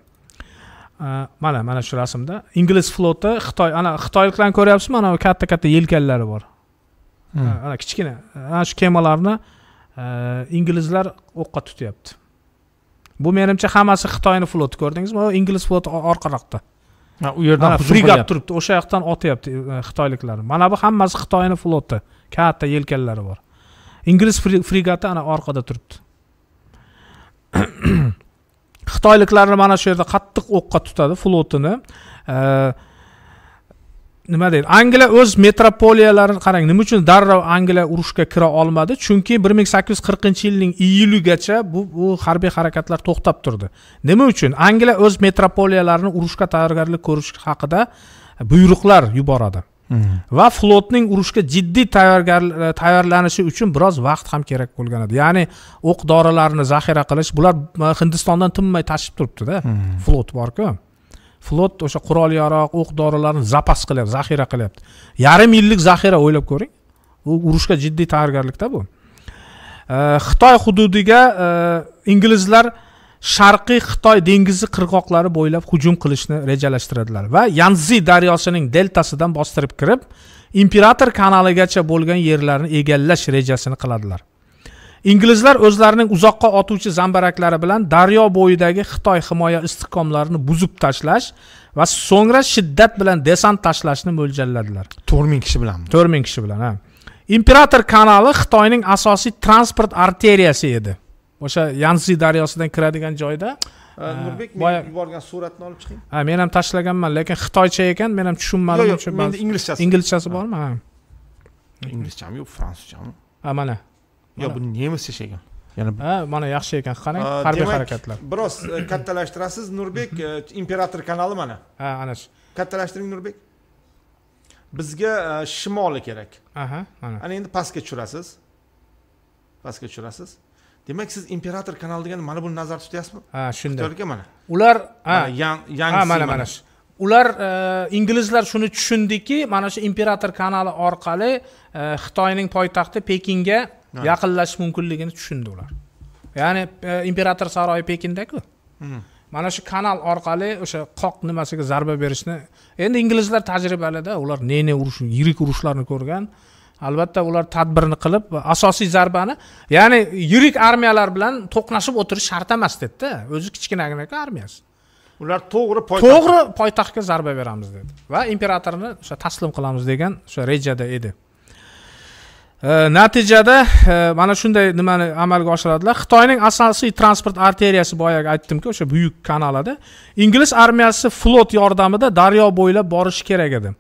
mana mana shu rasmda ingliz floti xitoy ana xitoyliklarni ko'ryapsizmi mana katta katta yelkanlari bor hmm. ana kichkina ana shu kemalarni inglizlar o'qqa tutyapti bu menimcha hammasi xitoyni floti ko'rdingizmi ingliz floti orqaroqda u yerdan frigat turibdi o'sha yoqdan otyapti e, xitoyliklar mana bu hammasi xitoyni floti katta yelkanlari bor ingliz frigati ana orqada turibdi xitoyliklarni mana shu yerda qattiq o'qqa tutadi flotini e, nima deydi angliya o'z metropoliyalarini qarang nima uchun darrov angliya urushga kira olmadi chunki bir ming sakkiz yuz qirqinchi yilning iyuligacha bu bu harbiy harakatlar to'xtab turdi nima uchun angliya o'z metropoliyalarini urushga tayyorgarlik ko'rish haqida buyruqlar yuboradi hmm. va flotning urushga jiddiy tayyorlanishi uchun biroz vaqt ham kerak bo'lgan edi ya'ni o'q dorilarni zaxira qilish bular e, hindistondan tinmay tashib turibdida hmm. flot borku flot o'sha qurol yarog' o'q dorilarni zapas qilyapti zaxira qilyapti yarim yillik zaxira o'ylab ko'ring u urushga jiddiy tayyorgarlikda bu xitoy hududiga e, inglizlar sharqiy xitoy dengizi qirg'oqlari bo'ylab hujum qilishni rejalashtiradilar va yanzi daryosining deltasidan bostirib kirib imperator kanaligacha bo'lgan yerlarni egallash rejasini qiladilar inglizlar o'zlarining uzoqqa otuvchi zambaraklari bilan daryo bo'yidagi xitoy himoya istiqkomlarini buzib tashlash va so'ngra shiddat bilan desant tashlashni mo'ljalladilar to'rt ming kishi bilan to'rt ming kishi bilan ha imperator kanali xitoyning asosiy transport arteriyasi edi o'sha yansi daryosidan kiradigan joyda nurbek men yuborgan suratni olib chiqing ha men ham tashlaganman lekin xitoycha ekan men ham tushunmadim yo'q menda inglizchasi inglizchasi bormi ha inglizchami yo'q fransuzchami ha mana yo buni nemis yashagan yana ha mana yaxshi ekan qarang harbiy harakatlar biroz e, kattalashtirasiz nurbek e, imperator kanali mana ha ana shu kattalashtiring nurbek bizga e, shimoli kerak aha mana ana endi pastga tushirasiz pastga tushirasiz demak siz imperator kanal degani mana buni nazarda tutyapsizmi ha shunday xitoyliklar mana ular ha yangi ha mana mana shu ular inglizlar shuni tushundiki mana shu imperator kanali orqali xitoyning poytaxti pekinga yaqinlashish mumkinligini tushundi ular ya'ni e, imperator saroyi pekindaku hmm. mana shu kanal orqali o'sha qoq nimasiga zarba berishni endi inglizlar tajribalida ular ne ne urush yirik urushlarni ko'rgan albatta ular tadbirni qilib asosiy zarbani ya'ni yirik armiyalar bilan to'qnashib o'tirish shart emas dedida o'zi kichkinagina armiyasi ular to'g'ri to'g'ri poytaxtga zarba beramiz dedi va imperatorni o'sha taslim qilamiz degan o'sha rejada edi natijada mana shunday nimani amalga oshiradilar xitoyning asosiy transport arteriyasi boyagi aytdimku o'sha buyuk kanalida ingliz armiyasi flot yordamida daryo bo'ylab borishi kerak edi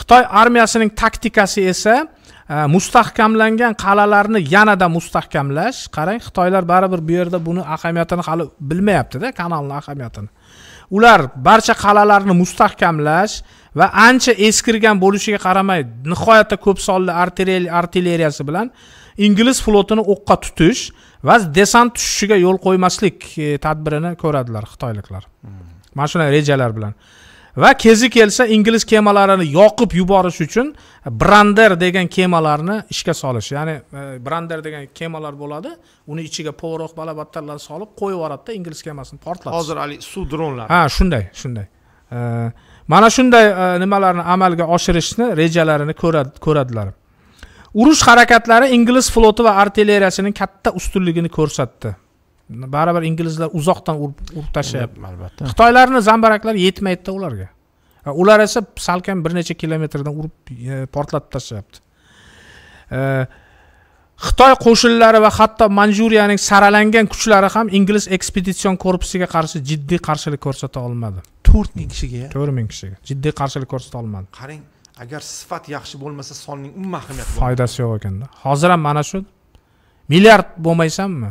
xitoy armiyasining taktikasi esa mustahkamlangan qal'alarni yanada mustahkamlash qarang xitoylar baribir bu yerda buni ahamiyatini hali bilmayaptida kanalni ahamiyatini ular barcha qal'alarni mustahkamlash va ancha eskirgan bo'lishiga qaramay nihoyatda ko'p sonli artilleriyasi bilan ingliz flotini o'qqa tutish va desant tushishiga yo'l qo'ymaslik e, tadbirini ko'radilar xitoyliklar hmm. mana shunday rejalar bilan va kezi kelsa ingliz kemalarini yoqib yuborish uchun brander degan kemalarni ishga solish ya'ni e, brander degan kemalar bo'ladi uni ichiga porox balabattarlar solib qo'yib yuboradida ingliz kemasini portlatish hozir haligi suv dronlari ha shunday shunday e, mana shunday e, nimalarni amalga oshirishni rejalarini ko'radilar urush harakatlari ingliz floti va artilleriyasining katta ustunligini ko'rsatdi baribir inglizlar uzoqdan urib tashlayapti albatta xitoylarni zambaraklar yetmaydida ularga e, ular esa salkam bir necha kilometrdan urib e, portlatib tashlayapti xitoy qo'shinlari va hatto manjuriyaning saralangan kuchlari ham ingliz ekspeditsion korpusiga qarshi jiddiy qarshilik ko'rsata olmadi to'rt ming kishiga to'rt ming kishiga jiddiy qarshilik ko'rsata olmadi qarang agar sifat yaxshi bo'lmasa sonning umuman ahamiyati foydasi yo'q ekanda hozir ham mana shu milliard bo'lmaysanmi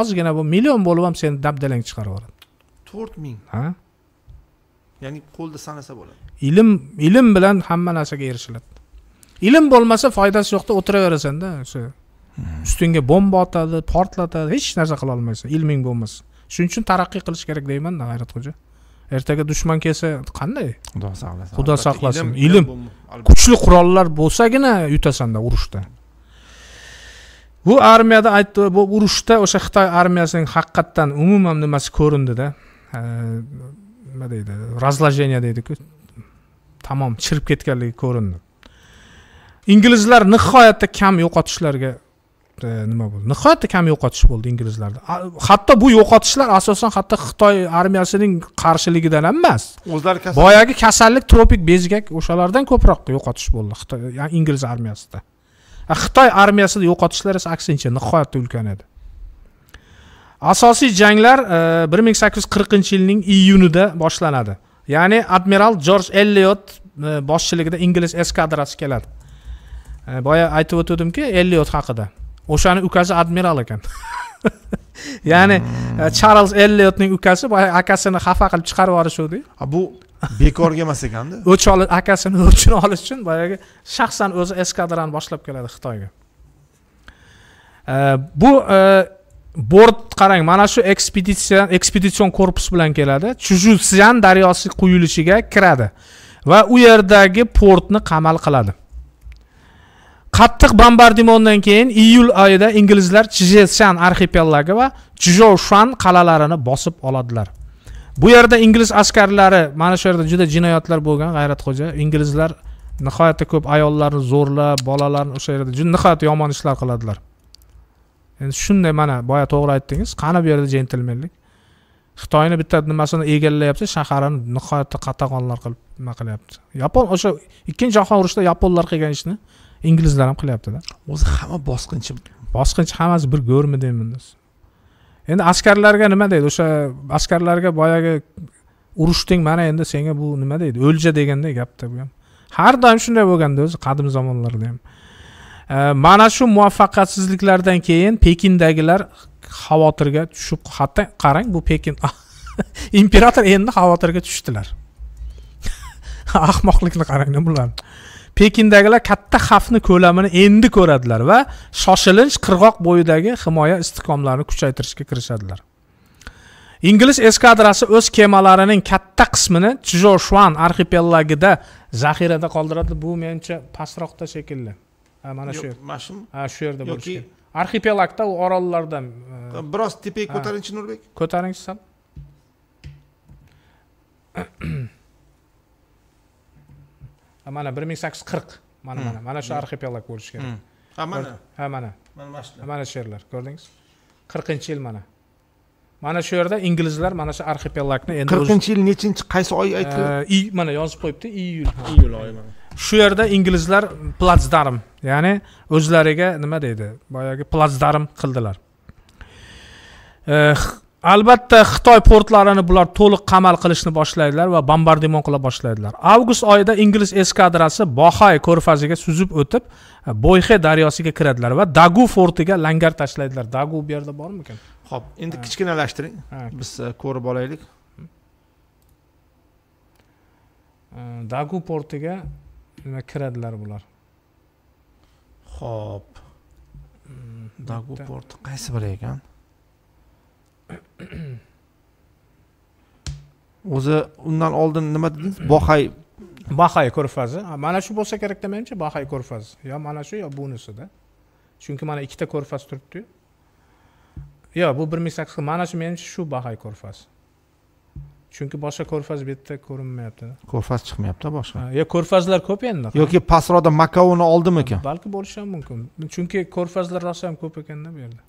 ozgina bu million bo'lib ham seni dabdalang chiqarib yuboradi to'rt ming ha ya'ni qo'lda sanasa bo'ladi ilm ilm bilan hamma narsaga erishiladi ilm bo'lmasa foydasi yo'qda o'tiraverasan-da o'sha hmm. ustingga bomba otadi portlatadi hech narsa qila olmaysan ilming bo'lmasa shuning uchun taraqqiy qilish kerak deymanda hayratxo'ja ertaga dushman kelsa qanday xudo saqlasin xudo saqlasin ilm kuchli qurollar bo'lsagina yutasanda urushda bu armiyada aytdi bu urushda o'sha xitoy armiyasining haqiqatdan umuman nimasi ko'rindida nima deydi разложение deydiku tamom chirib ketganligi ko'rindi inglizlar nihoyatda kam yo'qotishlarga E, nima bo'ldi nihoyatda kam yo'qotish bo'ldi inglizlarda hatto bu yo'qotishlar asosan hatto xitoy armiyasining qarshiligidan ham emas o'zlari kasal boyagi kasallik tropik bezgak o'shalardan ko'proq yo'qotish bo'ldi xitoy ingliz armiyasida xitoy armiyasida yo'qotishlar esa aksincha nihoyatda ulkan edi asosiy janglar e, bir ming sakkiz yuz qirqinchi yilning iyunida boshlanadi ya'ni admiral jorj elliot e, boshchiligida ingliz eskadrasi keladi boya aytib o'tgandimki elliot haqida o'shani ukasi admiral ekan ya'ni hmm. e, charlz elliotning ukasi akasini xafa qilib chiqarib yuborishuvdi bu bekorga emas ekanda o'ch akasini o'chini olish uchun boyagi shaxsan o'zi eskadrani boshlab keladi xitoyga e, bu e, bort qarang mana shu ekspeditsiya ekspeditsion korpus bilan keladi chujusyan daryosi quyilishiga kiradi va u yerdagi portni qamal qiladi qattiq bombardimondan keyin iyul oyida inglizlar chjeshan arxipelagi va chjoshan qalalarini bosib oladilar bu yerda ingliz askarlari mana shu yerda juda jinoyatlar bo'lgan g'ayratxo'ja inglizlar nihoyatda ko'p ayollarni zo'rlab bolalarni o'sha yerda juda nihoyatda yomon ishlar qiladilar endi shunday mana boya to'g'ri aytdingiz qani bu yerda jentelmenlik xitoyni bitta nimasini egallayapti shaharini nihoyatda qatag'onlar qilib nima qilyapti yapon o'sha ikkinchi jahon urushida yaponlar qilgan ishni inglizlar ham qilyaptida o'zi hamma bosqinchi bosqinchi hammasi bir go'rmidingmi endi askarlarga nima deydi o'sha askarlarga boyagi urushding mana endi senga bu nima deydi o'lja deganday gapda bu ham har doim shunday bo'lganda o'zi qadim zamonlarda ham mana shu muvaffaqiyatsizliklardan keyin pekindagilar xavotirga tushib hatto qarang bu pekin imperator endi xavotirga tushdilar ahmoqlikni qarang bularni pekindagilar katta xavfni ko'lamini endi ko'radilar va shoshilinch qirg'oq bo'yidagi himoya istiqomlarini kuchaytirishga kirishadilar ingliz eskadrasi o'z kemalarining katta qismini chjo shuan arxipelagida zaxirada qoldiradi bu menimcha pastroqda shekilli mana shu yer mana shu ha shu yerda bo'lishi kerak arxipelagda u orollardan e, biroz tepaga ko'tarinchi nurbek ko'taringchi sal mana bir ming sakkiz yuz qirq mana mana mana shu arxipelag ko'rish kerak ha mana ha mana mana mana mana shu yerlar ko'rdingiz qirqinchi yil mana mana shu yerda inglizlar mana shu arxipelagni endi qirqinchi yil nechinchi qaysi oy i mana yozib qo'yibdi iyul iyul oyi mana shu yerda inglizlar platsdarm ya'ni o'zlariga nima deydi boyagi platsdarm qildilar albatta xitoy portlarini bular to'liq qamal qilishni boshlaydilar va bombardimon qila boshlaydilar avgust oyida ingliz eskadrasi bohay ko'rfaziga suzib o'tib bo'yxe daryosiga kiradilar va dagu fortiga langar tashlaydilar dagu bu yerda bormikan ho'p endi kichkinalashtiring biz e, ko'rib olaylik dagu portiga nima e, kiradilar bular ho'p dagu porti qaysi biri ekan o'zi undan oldin nima dedingiz bohay bahay ko'rfazi mana shu bo'lsa kerak demaymchi bahay ko'rfaz yo mana shu yo bunisida chunki mana ikkita ko'rfaz turibdiyu yo bu bir ming sakkiz mana shu menimcha shu bahay ko'rfaz chunki boshqa ko'rfaz bu yerda ko'rinmayapti ko'rfaz chiqmayapti boshqa yo ko'rfazlar ko'p endi yoki pastroqda makaoni oldimikan balki bo'lishi ham mumkin chunki ko'rfazlar rosa ham ko'p ekanda bu yerda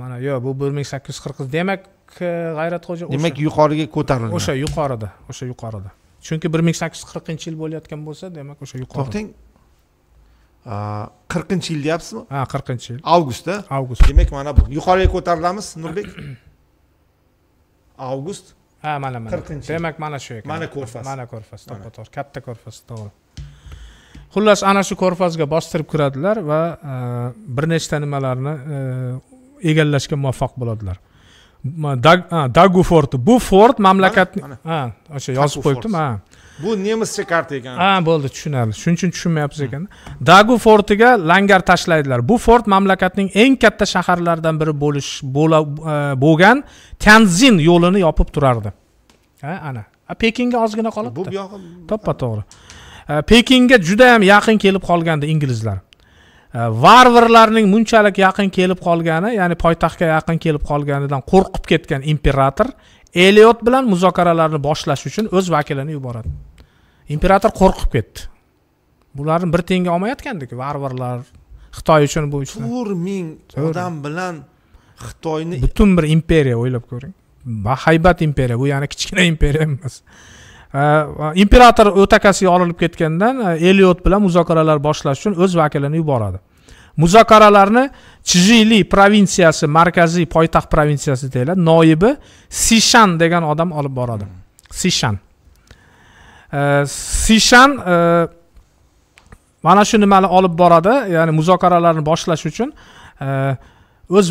mana yo bu bir ming sakkiz yuz qirq demak e, g'ayratxo'ja demak yuqoriga ko'tarilgan o'sha yuqorida o'sha yuqorida chunki bir ming sakkiz yuz qirqinchi yil bo'layotgan bo'lsa demak o'sha yuqori to'xtang qirqinchi yil deyapsizmi ha qirqinchi yil avgustda avgust demak mana bu yuqoriga ko'tarilamiz nurbek avgust ha mana mana qirqinchi demak mana shu ekan mana ko'rfaz mana ko'rfaz to'ppa to'g'ri katta ko'rfaz to'g'ri xullas ana shu ko'rfazga bostirib kiradilar va e, bir nechta nimalarni e, egallashga muvaffaq bo'ladilar dagu forti bu fort mamlakatni ha o'sha yozib qo'yibdim ha bu nemischa karta ekan ha bo'ldi tushunarli shuning uchun tushunmayapsiz hmm. ekan dagu fortiga langar tashlaydilar bu fort mamlakatning eng katta shaharlaridan biri bo'lish e, bo'lgan tanzin yo'lini yopib turardi ha ana pekinga ozgina qolibdi bu buyog'i to'ppa to'g'ri pekinga judayam yaqin kelib qolgandi inglizlar varvarlarning э, bunchalik yaqin kelib qolgani ya'ni poytaxtga yaqin kelib qolganidan qo'rqib ketgan imperator eliot bilan muzokaralarni boshlash uchun o'z vakilini yuboradi imperator qo'rqib ketdi bularni bir tiyinga olmayotgandik varvarlar xitoy uchun bu to'rt ming odam bilan xitoyni butun bir imperiya o'ylab ko'ring bahaybat imperiya bu ya'ni kichkina imperiya emas imperator э, o'takasiga olinib ketgandan э, eliot bilan muzokaralar boshlash uchun o'z vakilini yuboradi muzokaralarni chjili provinsiyasi markaziy poytaxt provinsiyasi deyiladi noibi sishan degan odam olib boradi hmm. sishan э, sishan mana shu nimani olib boradi ya'ni muzokaralarni boshlash uchun o'z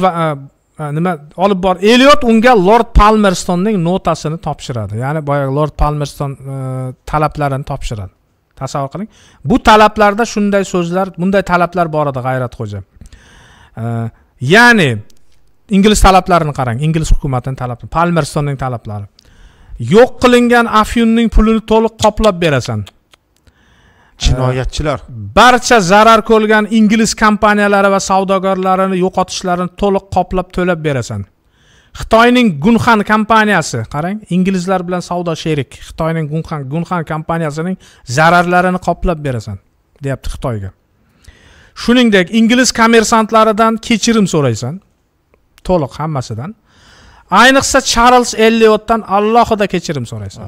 nima olib bor eliot unga lord palmerstonning notasini topshiradi ya'ni boyagi lord palmerston e, talablarini topshiradi tasavvur qiling bu talablarda shunday so'zlar bunday talablar bor edi g'ayratxo'ja e, ya'ni ingliz talablarini qarang ingliz hukumatini talabi palmerstonning talablari yo'q qilingan afyunning pulini to'liq qoplab berasan jinoyatchilar barcha zarar ko'rgan ingliz kompaniyalari va savdogarlarini yo'qotishlarini to'liq qoplab to'lab berasan xitoyning gunxan kompaniyasi qarang inglizlar bilan savdo sherik xitoyning gunxan gunxan kompaniyasining zararlarini qoplab berasan deyapti xitoyga shuningdek ingliz kommersantlaridan kechirim so'raysan to'liq hammasidan ayniqsa charlz elliotdan alohida kechirim so'raysan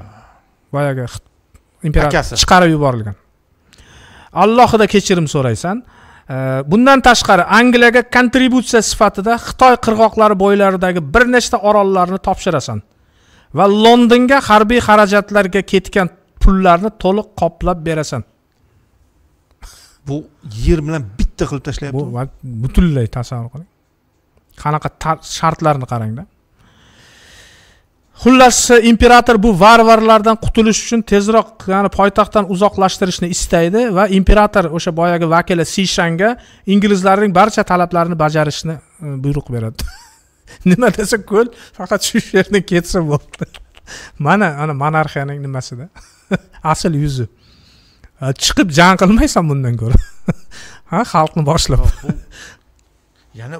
boyagi imperator chiqarib yuborilgan alohida kechirim so'raysan bundan tashqari angliyaga kontributsiya sifatida xitoy qirg'oqlari bo'ylaridagi bir nechta orollarni topshirasan va londonga harbiy xarajatlarga ketgan pullarni to'liq qoplab berasan bu yer bilan bitta qilib tashlayapti bu butunlay tasavvur qiling qanaqa shartlarni qarangda xullas imperator bu varvarlardan qutulish uchun tezroq ya'ni poytaxtdan uzoqlashtirishni istaydi va imperator o'sha boyagi vakili sishanga inglizlarning barcha talablarini bajarishni e, buyruq beradi nima desa ko'l faqat shu yerdan ketsa bo'ldi mana ana monarxiyaning nimasida asl yuzi e, chiqib jang qilmaysan bundan ko'ra ha xalqni boshlab yana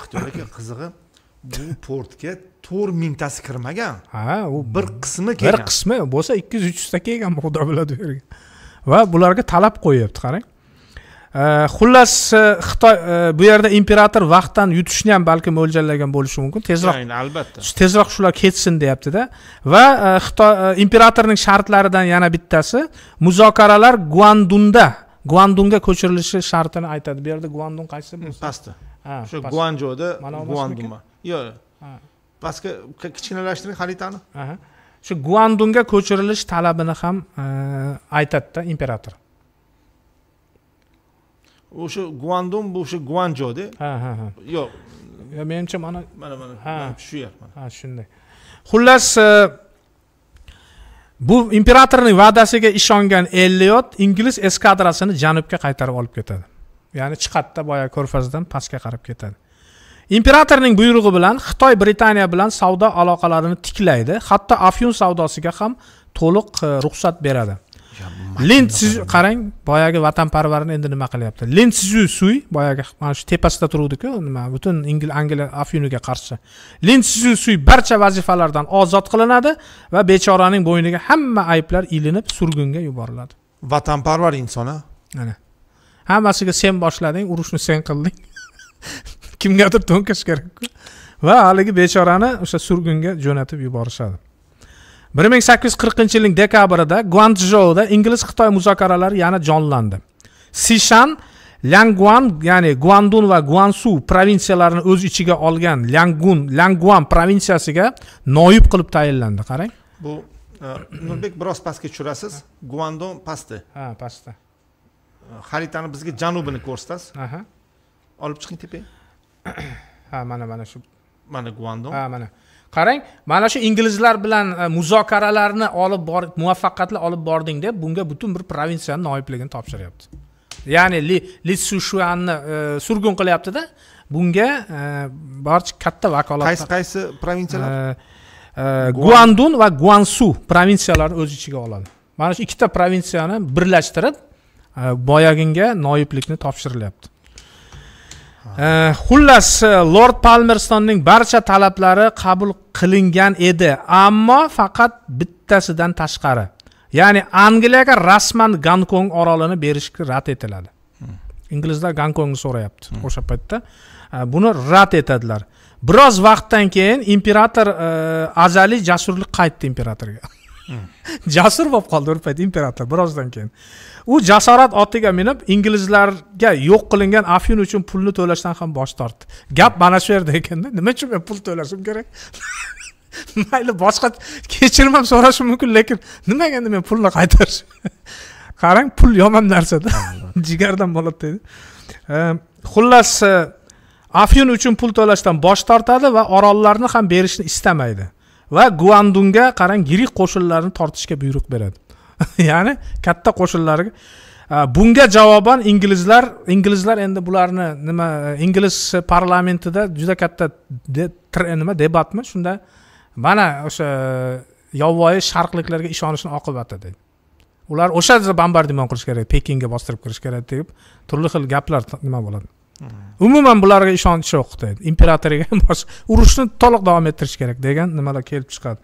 xitoy aka qizig'i bu portga to'rt mingtasi kirmagan ha u bir qismi kelgan bir qismi bo'lsa ikki yuz uch yuzta kelgan xudo biladi u yerga va bularga talab qo'yyapti qarang xullas e, xitoy e, bu yerda imperator vaqtdan yutishni ham balki mo'ljallagan bo'lishi mumkin tezroq albatta tezroq shular ketsin deyaptida va e, xitoy imperatorning shartlaridan yana bittasi muzokaralar guandunda guandunga ko'chirilishi shartini aytadi bu yerda guandun qaysi pasti o'sha guanjoda guandunma yo'q pastki kichkinalashtiring xaritani shu guandunga ko'chirilish talabini ham e, aytadida imperator o'sha guandun bu o'sha guanjoda ha ha ha yo'q menimcha mana mana mana ha shu yer ha shunday xullas e, bu imperatorning va'dasiga ishongan elliot ingliz eskadrasini janubga qaytarib olib ketadi ya'ni chiqadida boyagi ko'rfazdan pastga qarab ketadi imperatorning buyrug'i bilan xitoy britaniya bilan savdo aloqalarini tiklaydi hatto afyun savdosiga ham to'liq e, ruxsat beradi lin qarang boyagi vatanparvarni endi nima qilyapti lin suy boyagi mana shu tepasida turuvdiku nima butun ingl angliya afyuniga qarshi lin suy barcha vazifalardan ozod qilinadi va bechoraning bo'yniga hamma ayblar ilinib surgunga yuboriladi vatanparvar inson a ana hammasiga sen boshlading urushni sen qilding kimgadir to'nkash kerakku va haligi bechorani o'sha surgunga jo'natib yuborishadi bir ming sakkiz yuz qirqinchi yilning dekabrida guanchjouda ingliz xitoy muzokaralari yana jonlandi sishan lyanguan ya'ni guandun va guansu provinsiyalarini o'z ichiga olgan lyangun lyanguan provinsiyasiga noyib qilib tayinlandi qarang bu e, nurbek biroz pastga tushirasiz guandun pasti ha pastda xaritani bizga janubini ko'rsatasiz olib chiqing tepaga ha mana mana shu mana guandon ha mana qarang mana shu inglizlar bilan e, muzokaralarni olib bor muvaffaqiyatli olib bordingda bunga butun bir provinsiyani noibligini topshiryapti ya'ni li, li sushuanni e, surgun qilyaptida bunga e, barcha katta vakolat qaysi qaysi provinsiyalar e, e, guandun va guansu provinsiyalarni o'z ichiga oladi mana shu ikkita provinsiyani birlashtirib e, boyaginga noiblikni topshirilyapti xullas e, lord palmerstonning barcha talablari qabul qilingan edi ammo faqat bittasidan tashqari ya'ni angliyaga rasman gonkong orolini berishga rad etiladi hmm. inglizlar gonkongni so'rayapti hmm. o'sha paytda buni rad etadilar biroz vaqtdan keyin imperator e, azaliy jasurlik qaytdi imperatorga jasur bo'lib qoldi bir payt imperator birozdan keyin u jasorat otiga minib inglizlarga yo'q qilingan afyun uchun pulni to'lashdan ham bosh tortdi gap mana shu yerda ekanda nima uchun men pul to'lashim kerak mayli boshqa kechirim ham so'rashim mumkin lekin nimaga endi men pulni qaytarish qarang pul yomon narsada jigardan bo'ladi deydi xullas afyun uchun pul to'lashdan bosh tortadi va orollarni ham berishni istamaydi va guandunga qarang yirik qo'shinlarni tortishga buyruq beradi ya'ni katta qo'shinlarga bunga javoban inglizlar inglizlar endi bularni nima ingliz parlamentida juda katta nima debatmi shunda mana o'sha e, yovvoyi sharqliklarga ishonishni oqibati deydi ular o'sha bombardimon qilish kerak pekinga bostirib kirish kerak deb turli xil gaplar nima bo'ladi Hmm. umuman bularga ishonch yo'q deydi imperatorga urushni to'liq davom ettirish kerak degan nimalar kelib chiqadi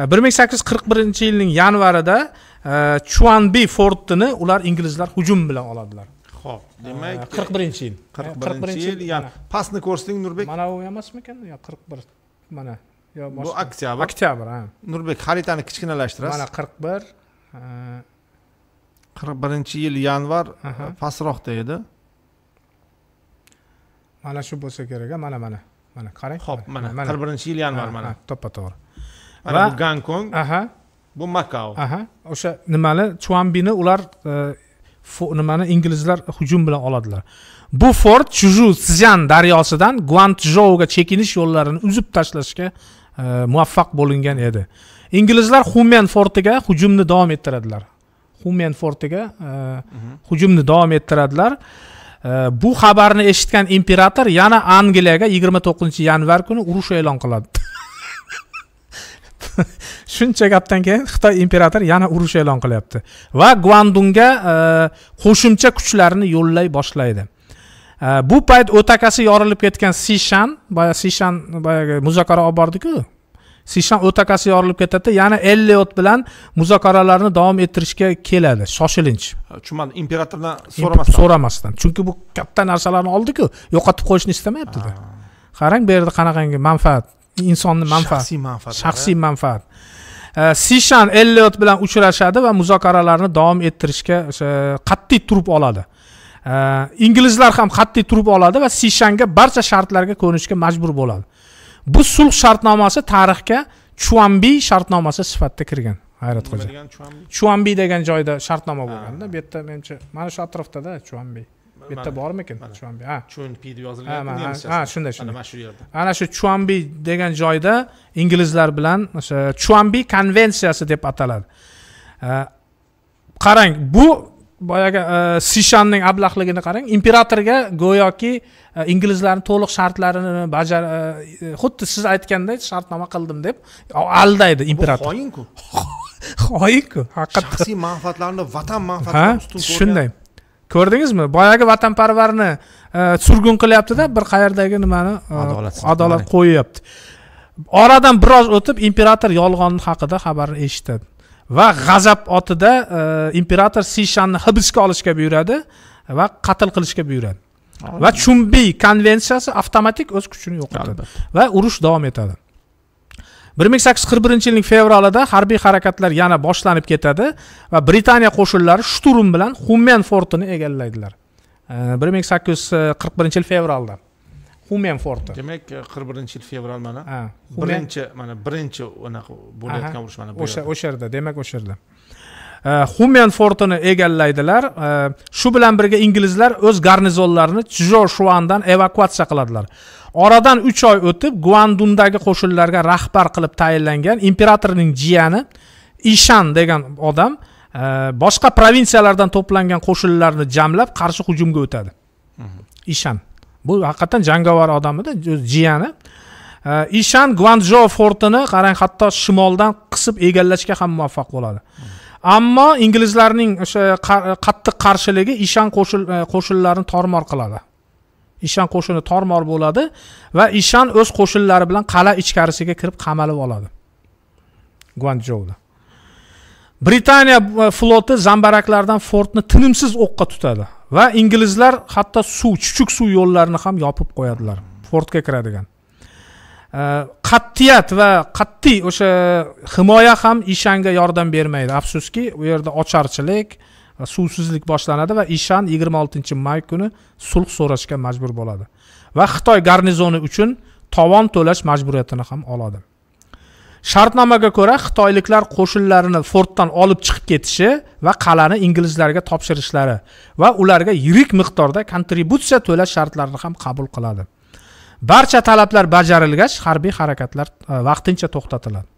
e, bir ming sakkiz yuz qirq birinchi yilning yanvarida e, chuanbi fortini ular inglizlar hujum bilan oladilar ho'p e, demak qirq birinchi yil qirq birinchi yil pastni ko'rsating nurbek mana u emasmikan yo qirq bir mana yo bu oktyabr oktyabr ha nurbek xaritani kichkinalashtirasiz mana qirq bir qirq birinchi yil yanvar pastroqda edi mana shu bo'lsa kerak a mana mana mana qarang ho'p mana qirq birinchi yil yanvar mana to'ppa to'g'ri mana bu gonkong aha bu makao aha o'sha nimani chuanbini ular e, nimani inglizlar hujum bilan oladilar bu fort chuju szyan daryosidan guanchjouga chekinish yo'llarini uzib tashlashga e, muvaffaq bo'lingan edi inglizlar humen fortiga hujumni davom ettiradilar humen fortiga e, mhm. hujumni davom ettiradilar bu xabarni eshitgan imperator yana angliyaga yigirma to'qqizinchi yanvar kuni urush e'lon qiladi shuncha gapdan keyin xitoy imperatori yana urush e'lon qilyapti va guandunga e, qo'shimcha kuchlarni yo'llay boshlaydi e, bu payt o'takasi yorilib ketgan sishan boya sishan boyagi muzokara olib bordiku sishan o'takasi yorilib ketadida yana elliot bilan muzokaralarni davom ettirishga keladi shoshilinch tushunmadim imperatordan so'ramasdan so'ramasdan chunki bu katta narsalarni oldiku yo'qotib qo'yishni istamayaptida qarang bu yerda qanaqangi manfaat insonni manfaat shaxsiy manfaat shaxsiy manfaat sishan elliot bilan uchrashadi va muzokaralarni davom ettirishga o'sha e, qat'iy turib oladi inglizlar ham qat'iy turib oladi va sishanga barcha shartlarga ko'nishga majbur bo'ladi bu sulh shartnomasi tarixga chuambi shartnomasi sifatida kirgan hayrat xo'ja chuambi degan joyda shartnoma bo'lganda bu yerda menimcha mana shu atrofdada chuambi bu yerda bormikin chuambi ha chunpi deb yozilgan ha shunday shunday mana shu yerda ana shu chuambi degan joyda inglizlar bilan o'sha chuambi konvensiyasi deb ataladi qarang bu boyagi e, sishanning ablahligini qarang imperatorga go'yoki e, inglizlarni to'liq shartlarini bajar e, xuddi siz aytganday shartnoma qildim deb aldaydi imperator xoinku xoinku haqiqatdan shaxsiy manfaatlarini vatan manfaatlarini ustun ko'rgan shunday ko'rdingizmi boyagi vatanparvarni surgun qilyaptida bir qayerdagi nimani adolat qo'yyapti oradan biroz o'tib imperator yolg'on haqida xabarni eshitadi va g'azab otida e, imperator sishanni hibsga olishga buyuradi va qatl qilishga buyuradi va chumbiy konvensiyasi avtomatik o'z kuchini yo'qotadi va urush davom etadi bir ming sakkiz yuz qirq birinchi yilning fevralida harbiy harakatlar yana boshlanib ketadi va britaniya qo'shinlari shturm bilan xummen fortini egallaydilar e, bir ming sakkiz yuz qirq birinchi yil fevralda xumen forti demak e, qirq birinchi yil fevral mana birinchi mana birinchi anaqa bo'layotgan urush mana o'sha o'sha yerda demak o'sha yerda xumen fortini e egallaydilar shu bilan birga inglizlar o'z garnizonlarini chjo shuandan evakuatsiya qiladilar oradan uch oy o'tib guandundagi qo'shinlarga rahbar qilib tayinlangan imperatorning jiyani ishan degan odam boshqa provinsiyalardan to'plangan qo'shinlarni jamlab qarshi hujumga o'tadi ishan bu haqiqatdan jangovar odam edi jiyani ishan gvanjo fortini qarang hatto shimoldan qisib egallashga ham muvaffaq bo'ladi ammo inglizlarning o'sha qattiq qarshiligi ishan e, qo'shinlarini tormor qiladi ishan qo'shini tormor bo'ladi va ishan o'z qo'shinlari bilan qal'a ichkarisiga kirib qamalib oladi guanjouda britaniya e, floti zambaraklardan fortni tinimsiz o'qqa tutadi va inglizlar hatto suv chuchuk suv yo'llarini ham yopib qo'yadilar fortga kiradigan qat'iyat va qat'iy o'sha himoya ham ishanga yordam bermaydi afsuski u yerda ocharchilik e, suvsizlik boshlanadi va ishan yigirma oltinchi may kuni sulh so'rashga majbur bo'ladi va xitoy garnizoni uchun tovon to'lash majburiyatini ham oladi shartnomaga ko'ra xitoyliklar qo'shinlarini fortdan olib chiqib ketishi va qal'ani inglizlarga topshirishlari va ularga yirik miqdorda kontributsiya to'lash shartlarini ham qabul qiladi barcha talablar bajarilgach harbiy harakatlar e, vaqtincha to'xtatiladi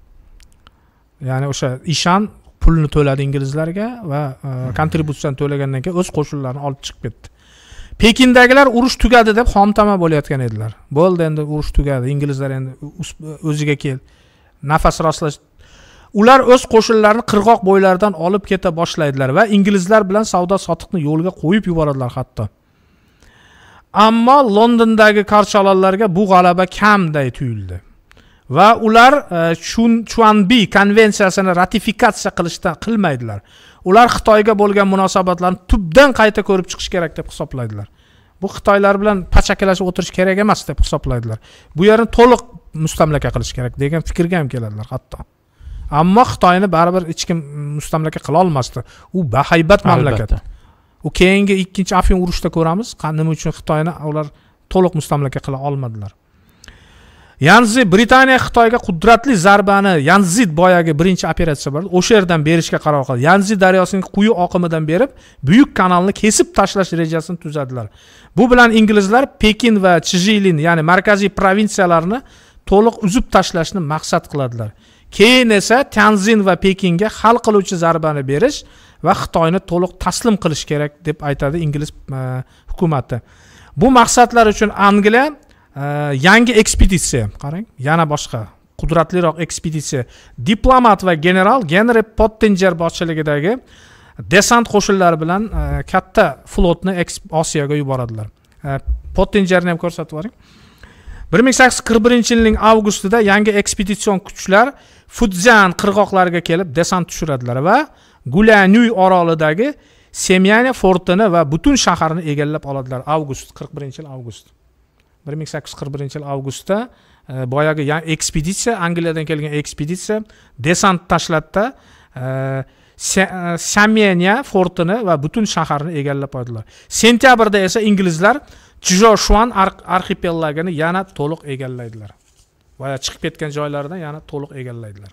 ya'ni o'sha ishan pulni to'ladi inglizlarga va e, hmm. kontributsiyani to'lagandan keyin o'z qo'shinlarini olib chiqib ketdi pekindagilar urush tugadi deb xomtama bo'layotgan edilar bo'ldi endi urush tugadi inglizlar endi e, o'ziga keldi nafas rostlash ular o'z qo'shinlarini qirg'oq bo'ylaridan olib keta boshlaydilar va inglizlar bilan savdo sotiqni yo'lga qo'yib yuboradilar hatto ammo londondagi karchalonlarga bu g'alaba kamday tuyuldi va ular e, chuanbi e, konvensiyasini ratifikatsiya qilishdan qilmaydilar ular xitoyga bo'lgan munosabatlarni tubdan qayta ko'rib chiqish kerak deb hisoblaydilar bu xitoylar bilan pachakalashib o'tirish kerak emas deb hisoblaydilar bu yerni to'liq mustamlaka qilish kerak degan fikrga ham keladilar hatto ammo xitoyni baribir hech kim mustamlaka olmasdi u bahaybat mamlakat u keyingi ikkinchi afyon urushida ko'ramiz nima uchun xitoyni ular to'liq mustamlaka qila olmadilar yanzi britaniya xitoyga qudratli zarbani yanzit boyagi birinchi operatsiya bor o'sha yerdan berishga qaror qildi yanzi daryosining quyi oqimidan berib buyuk kanalni kesib tashlash rejasini tuzadilar bu bilan inglizlar pekin va chijilin ya'ni markaziy provinsiyalarni to'liq uzib tashlashni maqsad qiladilar keyin esa tanzin va pekinga hal qiluvchi zarbani berish va xitoyni to'liq taslim qilish kerak deb aytadi ingliz e, hukumati bu maqsadlar uchun angliya e, yangi ekspeditsiya qarang yana boshqa qudratliroq ekspeditsiya diplomat va general genri pottinger boshchiligidagi desant qo'shinlari bilan e, katta flotni osiyoga yuboradilar pottingerni ham ko'rsatib yuboring 1841 yilning avgustida yangi ekspeditsion kuchlar fudzyan qirg'oqlariga kelib desant tushiradilar va gulanyuy orolidagi semyana fortini va butun shaharni egallab oladilar avgust 41 yil avgust 1841 yil avgustda e, boyagi ekspeditsiya angliyadan kelgan ekspeditsiya desant tashlatda e, samyaniya e, fortini va butun shaharni egallab oldilar sentyabrda esa inglizlar shuan arxipelagini yana to'liq egallaydilar boya chiqib ketgan joylaridan yana to'liq egallaydilar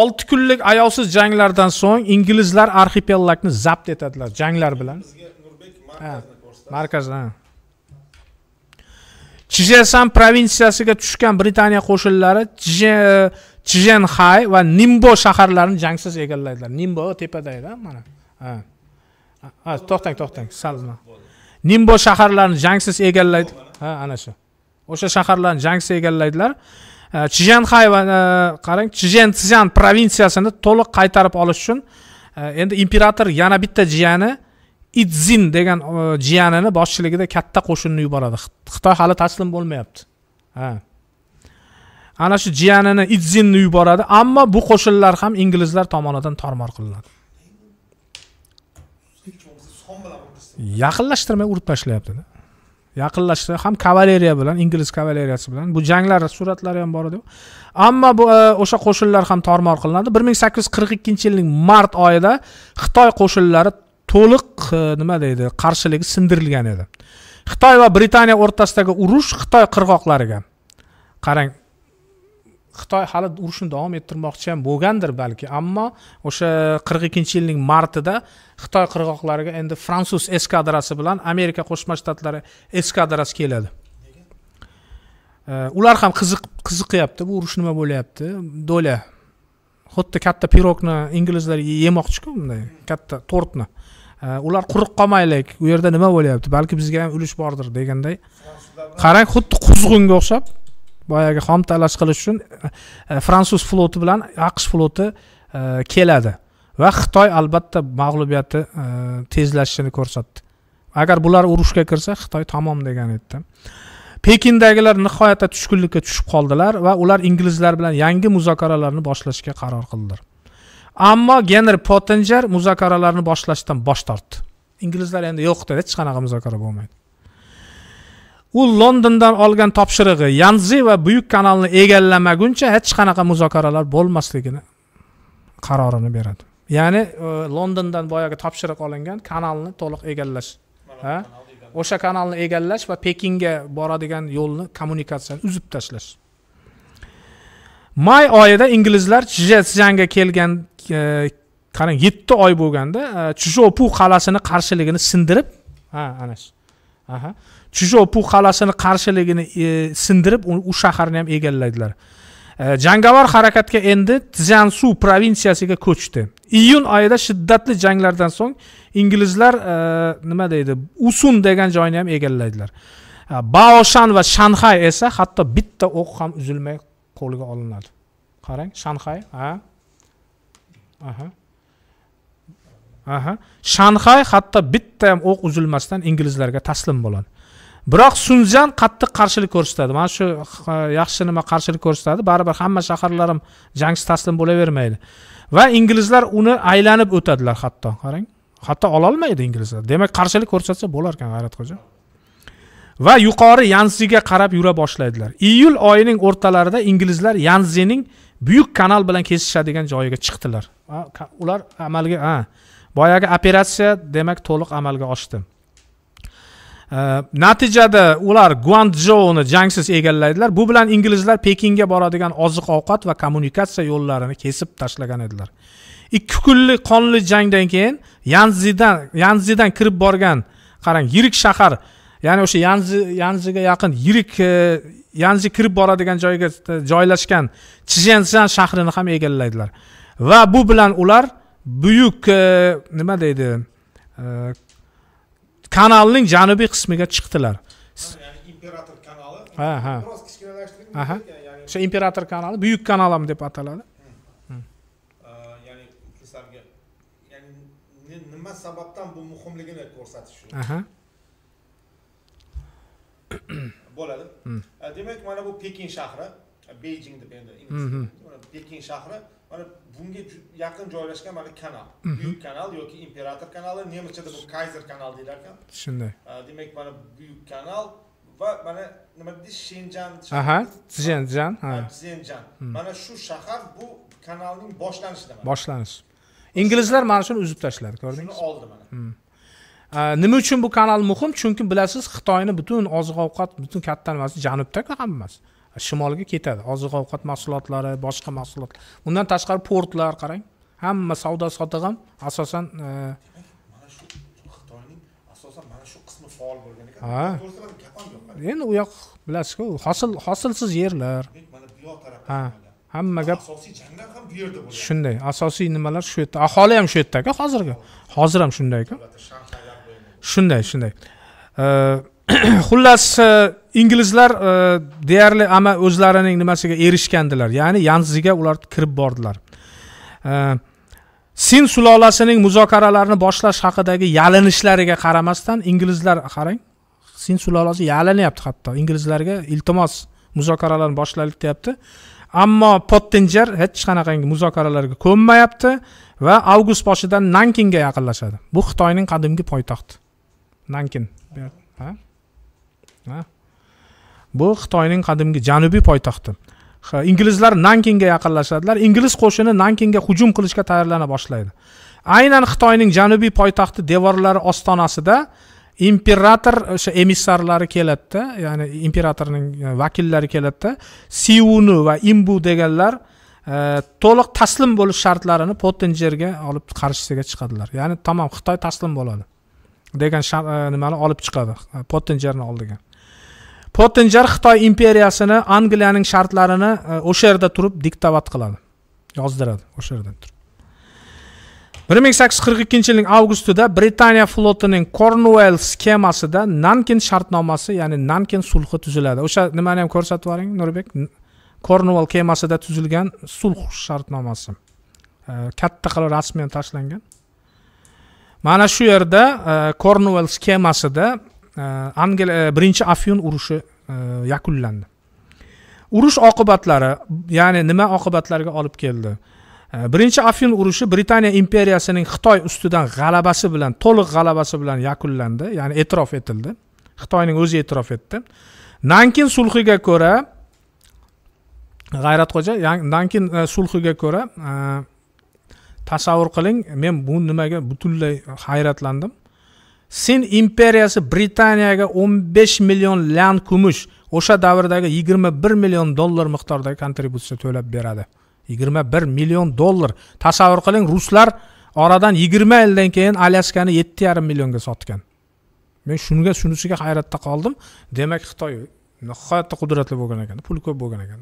olti kunlik ayovsiz janglardan so'ng inglizlar arxipelagni zabt etadilar janglar bilan markaz chijesan provinsiyasiga tushgan britaniya qo'shinlari chijenxay va nimbo shaharlarini jangsiz egallaydilar nimbo tepada edi mana ha to'xtang to'xtang sal nimbo shaharlarini jangsiz egallaydi ha ana shu o'sha shaharlarni jangsiz egallaydilar e, chijanxay va e, qarang chjenzyan provinsiyasini to'liq qaytarib olish uchun e, endi imperator yana bitta jiyani idzin degan jiyanini boshchiligida katta qo'shinni yuboradi xitoy hali taslim bo'lmayapti ha ana shu jiyanini idzinni yuboradi ammo bu qo'shinlar ham inglizlar tomonidan tormor qilinadi yaqinlashtirmay urib tashlayaptida yaqinlashtir ham kavaleriya bilan ingliz kavaleriyasi bilan bu janglar suratlari ham bor edi ammo bu e, o'sha qo'shinlar ham tormor qilinadi bir ming sakkiz yuz qirq ikkinchi yilning mart oyida xitoy qo'shinlari to'liq e, nima deydi qarshiligi sindirilgan edi xitoy va britaniya o'rtasidagi urush xitoy qirg'oqlariga qarang xitoy hali urushni davom ettirmoqchi ham bo'lgandir balki ammo o'sha qirq ikkinchi yilning martida xitoy qirg'oqlariga endi fransuz eskadrasi bilan amerika qo'shma shtatlari eskadrasi keladi e, ular ham qiziq qiziqyapti bu urush nima bo'lyapti do'la xuddi katta pirogni inglizlar yemoqchiku bunday katta tortni e, ular quruq qolmaylik u yerda nima bo'lyapti balki bizga ham ulush bordir deganday qarang xuddi quzg'unga o'xshab boyagi xom talash qilish uchun e, e, fransuz floti bilan aqsh floti e, keladi va xitoy albatta mag'lubiyatni tezlashishini ko'rsatdi agar bular urushga kirsa xitoy tamom degan edida pekindagilar nihoyatda tushkunlikka tushib qoldilar va ular inglizlar bilan yangi muzokaralarni boshlashga qaror qildilar ammo genri potenjer muzokaralarni boshlashdan bosh tortdi inglizlar endi yo'q dedi hech qanaqa muzokara bo'lmaydi u londondan olgan topshirig'i yanzi va buyuk kanalni egallamaguncha hech qanaqa muzokaralar bo'lmasligini qarorini beradi ya'ni e, londondan boyagi topshiriq olingan kanalni to'liq egallash ha o'sha kanalni egallash va pekinga boradigan yo'lni kommunikatsiyani uzib tashlash may oyida inglizlar chjetsjanga kelgan e, qarang yetti oy bo'lganda e, chujopu qal'asini qarshiligini sindirib ha ana shu aha chujopu qal'asini qarshiligini e, sindirib u shaharni ham egalladilar e, jangovar harakatga endi tszyansu provinsiyasiga ko'chdi iyun oyida shiddatli janglardan so'ng inglizlar e, nima deydi usun degan joyni ham egalladilar baoshan va shanxay esa hatto bitta o'q ham uzilmay qo'lga olinadi qarang shanxay ha aha aha shanxay hatto bitta ham o'q uzilmasdan inglizlarga taslim bo'ladi biroq sunjan qattiq qarshilik ko'rsatadi mana shu yaxshi nima qarshilik ko'rsatadi baribir hamma shaharlar ham jangsiz taslim bo'lavermaydi va inglizlar uni aylanib o'tadilar hatto qarang hatto ololmaydi inglizlar demak qarshilik ko'rsatsa bo'lar ekan g'ayratxo'ja va yuqori yanziga qarab yura boshlaydilar iyul oyining o'rtalarida inglizlar yanzining buyuk kanal bilan kesishadigan joyiga chiqdilar ular amalga boyagi operatsiya demak to'liq amalga oshdi natijada ular guanjouni jangsiz egallaydilar bu bilan inglizlar pekinga boradigan oziq ovqat va kommunikatsiya yo'llarini kesib tashlagan edilar ikki kunlik qonli jangdan keyin yanzidan yanzidan kirib borgan qarang yirik shahar ya'ni o'sha yanzi yanziga yaqin yirik e, yanzi kirib boradigan joyga e, joylashgan chjenzan shahrini ham egallaydilar va bu bilan ular buyuk e, nima deydi kanalning janubiy qismiga chiqdilar imperator kanali ha ha biroz kichkinalashtirib o'sha imperator kanali buyuk kanal deb ataladi ya'ni sizlarga ya'ni nima sababdan bu muhimligini ko'rsatish uchun bo'ladi demak mana bu pekin shahri beyjing deb endi ingliz pekin shahri mana bunga yaqin joylashgan mana kanal mhm. buyuk kanal yoki imperator kanali nemischada bu kayzer kanal deyilar ekan shunday demak mana buyuk kanal va mana nima deydi shenjan aha szenjan ha szenjan hmm. mana shu shahar bu kanalning boshlanishida boshlanish inglizlar mana shuni uzib tashladi ko'rdingiz shuni oldi mana hmm. nima uchun bu kanal muhim chunki bilasiz xitoyni butun oziq ovqat butun katta nimasi janubda hammasi shimolga ketadi oziq ovqat mahsulotlari boshqa mahsulotlar undan tashqari portlar qarang hamma savdo sotiq ham asosan mana shu xitoyning asosan mana shu qismi faol ha endi u yoq bilasizku hosil hosilsiz yerlar ha hamma gap asosiy ham bu yerda bo'ladi shunday asosiy nimalar shu yerda aholi ham shu yerda hozirgi hozir ham shunday shunday shunday e, xullas e, inglizlar e, deyarli o'zlarining nimasiga erishgandilar ya'ni yanziga ular kirib bordilar e, sin sulolasining muzokaralarni boshlash haqidagi yalinishlariga qaramasdan inglizlar qarang sin sulolasi yalinyapti hatto inglizlarga iltimos muzokaralarni boshlaylik deyapti ammo pottinger hech qanaqangi muzokaralarga ko'nmayapti va avgust boshidan nankinga yaqinlashadi bu xitoyning qadimgi poytaxti nankin ha bu xitoyning qadimgi janubiy poytaxti inglizlar nankinga yaqinlashadilar ingliz qo'shini nankinga hujum qilishga tayyorlana boshlaydi aynan xitoyning janubiy poytaxti devorlari ostonasida imperator o'sha emissarlari keladida ya'ni imperatorning vakillari keladida siuni va imbu deganlar e, to'liq taslim bo'lish shartlarini pottenjerga olib qarshisiga chiqadilar ya'ni tamom xitoy taslim bo'ladi degan e, nimani olib chiqadi pottenjerni oldiga to'rtinchi xitoy imperiyasini angliyaning shartlarini e, o'sha yerda turib diktovat qiladi yozdiradi o'sha yerdan turib bir ming sakkiz yuz qirq ikkinchi yilning avgustida britaniya flotining Cornwall skemasida nankin shartnomasi ya'ni nankin sulhi tuziladi o'sha nimani ham ko'rsatib yuboring nurbek Cornwall kemasida tuzilgan sulh shartnomasi e, katta qilib rasman tashlangan mana shu yerda e, Cornwall skemasida angliya e, birinchi afyun urushi e, yakunlandi urush oqibatlari ya'ni nima oqibatlarga olib keldi birinchi afyun urushi britaniya imperiyasining xitoy ustidan g'alabasi bilan to'liq g'alabasi bilan yakunlandi ya'ni e'tirof etildi xitoyning o'zi e'tirof etdi nankin sulhiga ko'ra g'ayratxo'ja nankin e, sulhiga ko'ra tasavvur qiling men bu nimaga butunlay hayratlandim sin imperiyasi britaniyaga 15 million lan kumush o'sha davrdagi 21 million dollar miqdordagi kontributsiya to'lab beradi 21 million dollar tasavvur qiling ruslar oradan 20 yildan keyin alyaskani 7,5 millionga sotgan men shunga shunisiga hayratda qoldim demak xitoy nihoyatda qudratli bo'lgan ekan puli ko'p bo'lgan ekan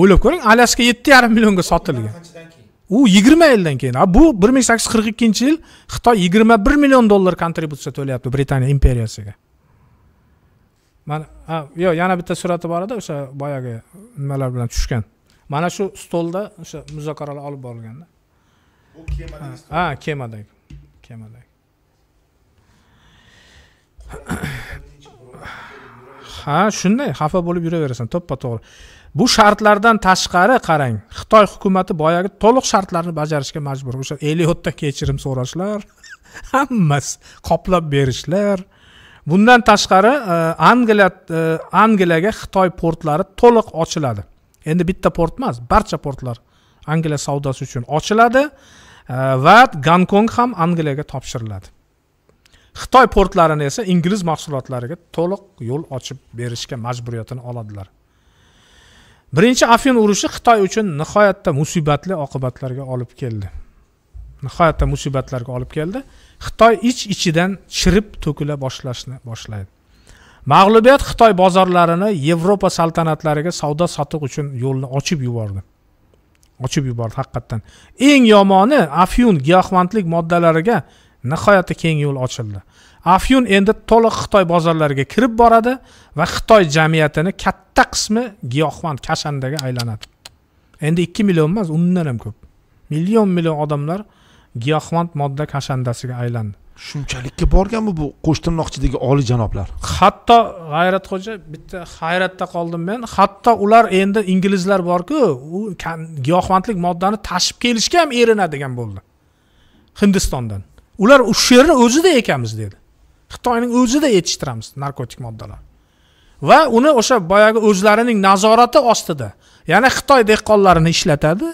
o'ylab ko'ring alyaska yetti yarim millionga sotilgan u yigirma yildan keyin bu bir ming sakkiz yuz qirq ikkinchi yil xitoy yigirma bir million dollar kontributsiya to'layapti britaniya imperiyasiga mana yo'q yana bitta surati bor edi o'sha boyagi nimalar bilan tushgan mana shu stolda o'sha muzokaralar olib borilganda u kemadagi ha kemadagi kemadagi ha shunday xafa bo'lib yuraverasan to'ppa to'g'ri bu shartlardan tashqari qarang xitoy hukumati boyagi to'liq shartlarni bajarishga majbur o'sha eliotda kechirim so'rashlar hammasi qoplab berishlar bundan tashqari e, angliya e, angliyaga xitoy portlari to'liq ochiladi endi bitta port emas barcha portlar angliya savdosi uchun ochiladi e, va gonkong ham angliyaga topshiriladi xitoy portlarini esa ingliz mahsulotlariga to'liq yo'l ochib berishga majburiyatini oladilar birinchi afyon urushi xitoy uchun nihoyatda musibatli oqibatlarga olib keldi nihoyatda musibatlarga olib keldi xitoy ich ichidan chirib to'kila boshlashni boshlaydi mag'lubiyat xitoy bozorlarini yevropa saltanatlariga savdo sotiq uchun yo'lni ochib yubordi ochib yubordi haqiqatdan eng yomoni afyun giyohvandlik moddalariga nihoyatda keng yo'l ochildi afyun endi to'liq xitoy bozorlariga kirib boradi va xitoy jamiyatini katta qismi giyohvand kashandaga aylanadi endi ikki million emas undan ham ko'p million million odamlar giyohvand modda kashandasiga aylandi shunchalikka borganmi bu qo'shtirnoqchidagi oliyjanoblar hatto g'ayratxo'ja bitta hayratda qoldim men hatto ular endi inglizlar borku u giyohvandlik moddani tashib kelishga ham erinadigan bo'ldi hindistondan ular o'sha yerni o'zida ekanmiz dedi xitoyning o'zida yetishtiramiz narkotik moddalar va uni o'sha boyagi o'zlarining nazorati ostida ya'ni xitoy dehqonlarini ishlatadi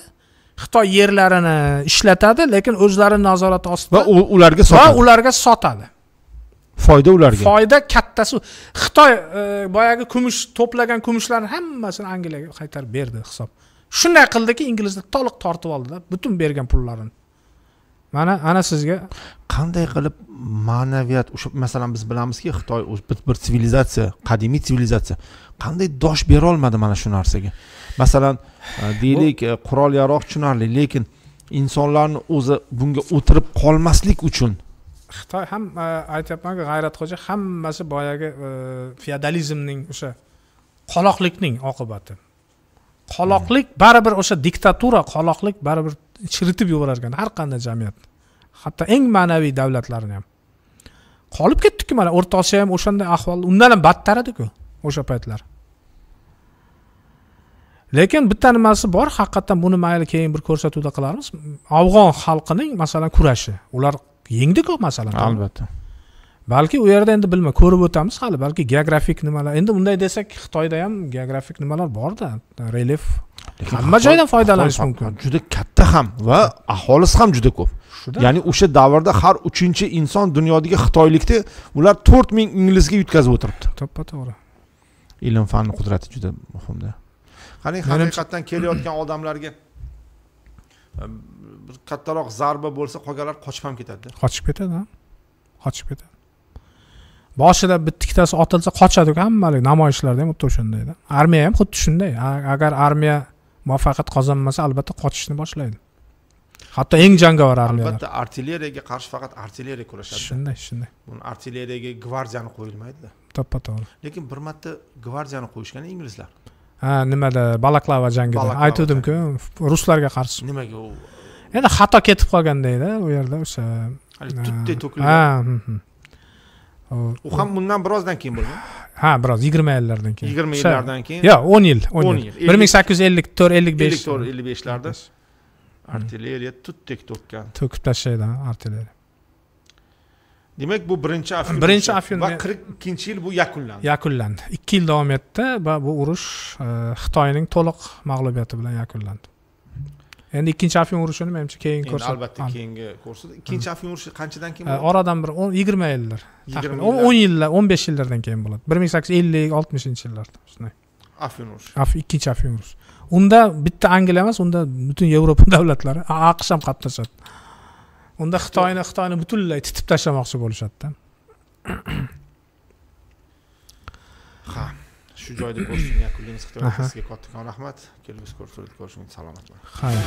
xitoy yerlarini ishlatadi lekin o'zlari nazorati ostida va ularga sotadi va ularga sotadi foyda ularga foyda kattasi xitoy e, boyagi kumush to'plagan kumushlarni hammasini angliyaga qaytarib berdi hisob shunday qildiki inglizlar to'liq tortib oldida butun bergan pullarini mana ana sizga qanday qilib ma'naviyat o'sha masalan biz bilamizki xitoy bir sivilizatsiya qadimiy sivilizatsiya qanday dosh berolmadi mana shu narsaga masalan e, deylik e, qurol yaroq tushunarli lekin insonlarni o'zi bunga o'tirib qolmaslik uchun xitoy ham e, aytyapmanku g'ayratxo'ja hammasi boyagi feodalizmning o'sha qoloqlikning oqibati qoloqlik baribir o'sha diktatura qoloqlik baribir shiritib yuborarkan har qanday jamiyatni hatto eng ma'naviy davlatlarni ham qolib ketdikku mana o'rta osiyo ham o'shanday ahvol undan ham battar ediku o'sha paytlar lekin bitta nimasi bor haqiqatdan buni mayli keyin bir ko'rsatuvda qilarmiz afg'on xalqining masalan kurashi ular yengdiku masalan albatta balki u yerda endi bilma ko'rib o'tamiz hali balki geografik nimalar endi bunday desak xitoyda ham geografik nimalar borda relyef hamma joydan foydalanish mumkin juda katta ham va aholisi ham juda ko'p ya'ni o'sha davrda har uchinchi inson dunyodagi xitoylikni ular to'rt ming inglizga yutkazib o'tiribdi to'ppa to'g'ri ilm fanni qudrati juda muhimda qarang haqiqatdan kelayotgan odamlarga bir kattaroq zarba bo'lsa qolganlar qochib ham ketadida qochib ketadi qochib ketadi boshida bitta ikkitasi otilsa qochadiku hammalik namoyishlarda ham xuddi o'shandayda armiya ham xuddi shunday agar armiya muvaffaqiyat qozonmasa albatta qochishni boshlaydi hatto eng jangovar armiyalar albatta artilleriyaga qarshi faqat artilleriya kurashadi shunday shunday buni artilleriyaga gvardiyani qo'yilmaydida to'ppa to'g'ri lekin bir marta gvardiyani qo'yishgan inglizlar ha nimada balaklava jangida aytuvdimku ruslarga qarshi nimaga u endi xato ketib qolgandayda u yerda o'sha tutdek to'kilgan u ham bundan birozdan keyin bo'lgan ha biroz yigirma yillardan keyin yigirma yillardan keyin yo'q o'n yil o'n yil bir ming sakkiz yuz ellik to'rt ellik besh ellik to'rt ellik beshlarda artilleriya tutdek to'kkan to'kib tashlaydi artilleriya demak bu birinchi afyun birinchi afyun va qirq ikkinchi yil bu yakunlandi yakunlandi ikki yil davom etdi va bu urush e, xitoyning to'liq mag'lubiyati bilan yakunlandi endi ikkinchi afyon urushini menimcha keyin ko'rsatadi albatta keyingi ko'rsatadi ikkinchi afyon urushi qanchadan keyin bo'ladi oradan bir o'n yigirma yillar taxminan o'n yillar o'n besh yillardan keyin bo'ladi bir ming sakkiz yuz ellik oltmishinchi yillarda shunday afyon urushi ikkinchi afyon urushi unda bitta angliya emas unda butun yevropa davlatlari aqsh ham qatnashadi unda xitoyni xitoyni butunlay titib tashlamoqchi bo'lishadida ha shu joyda ko'rishni yakunlaymiz ixtiyor sizga kattakon rahmat kelgusi ko'rib salomat bo'ling xayr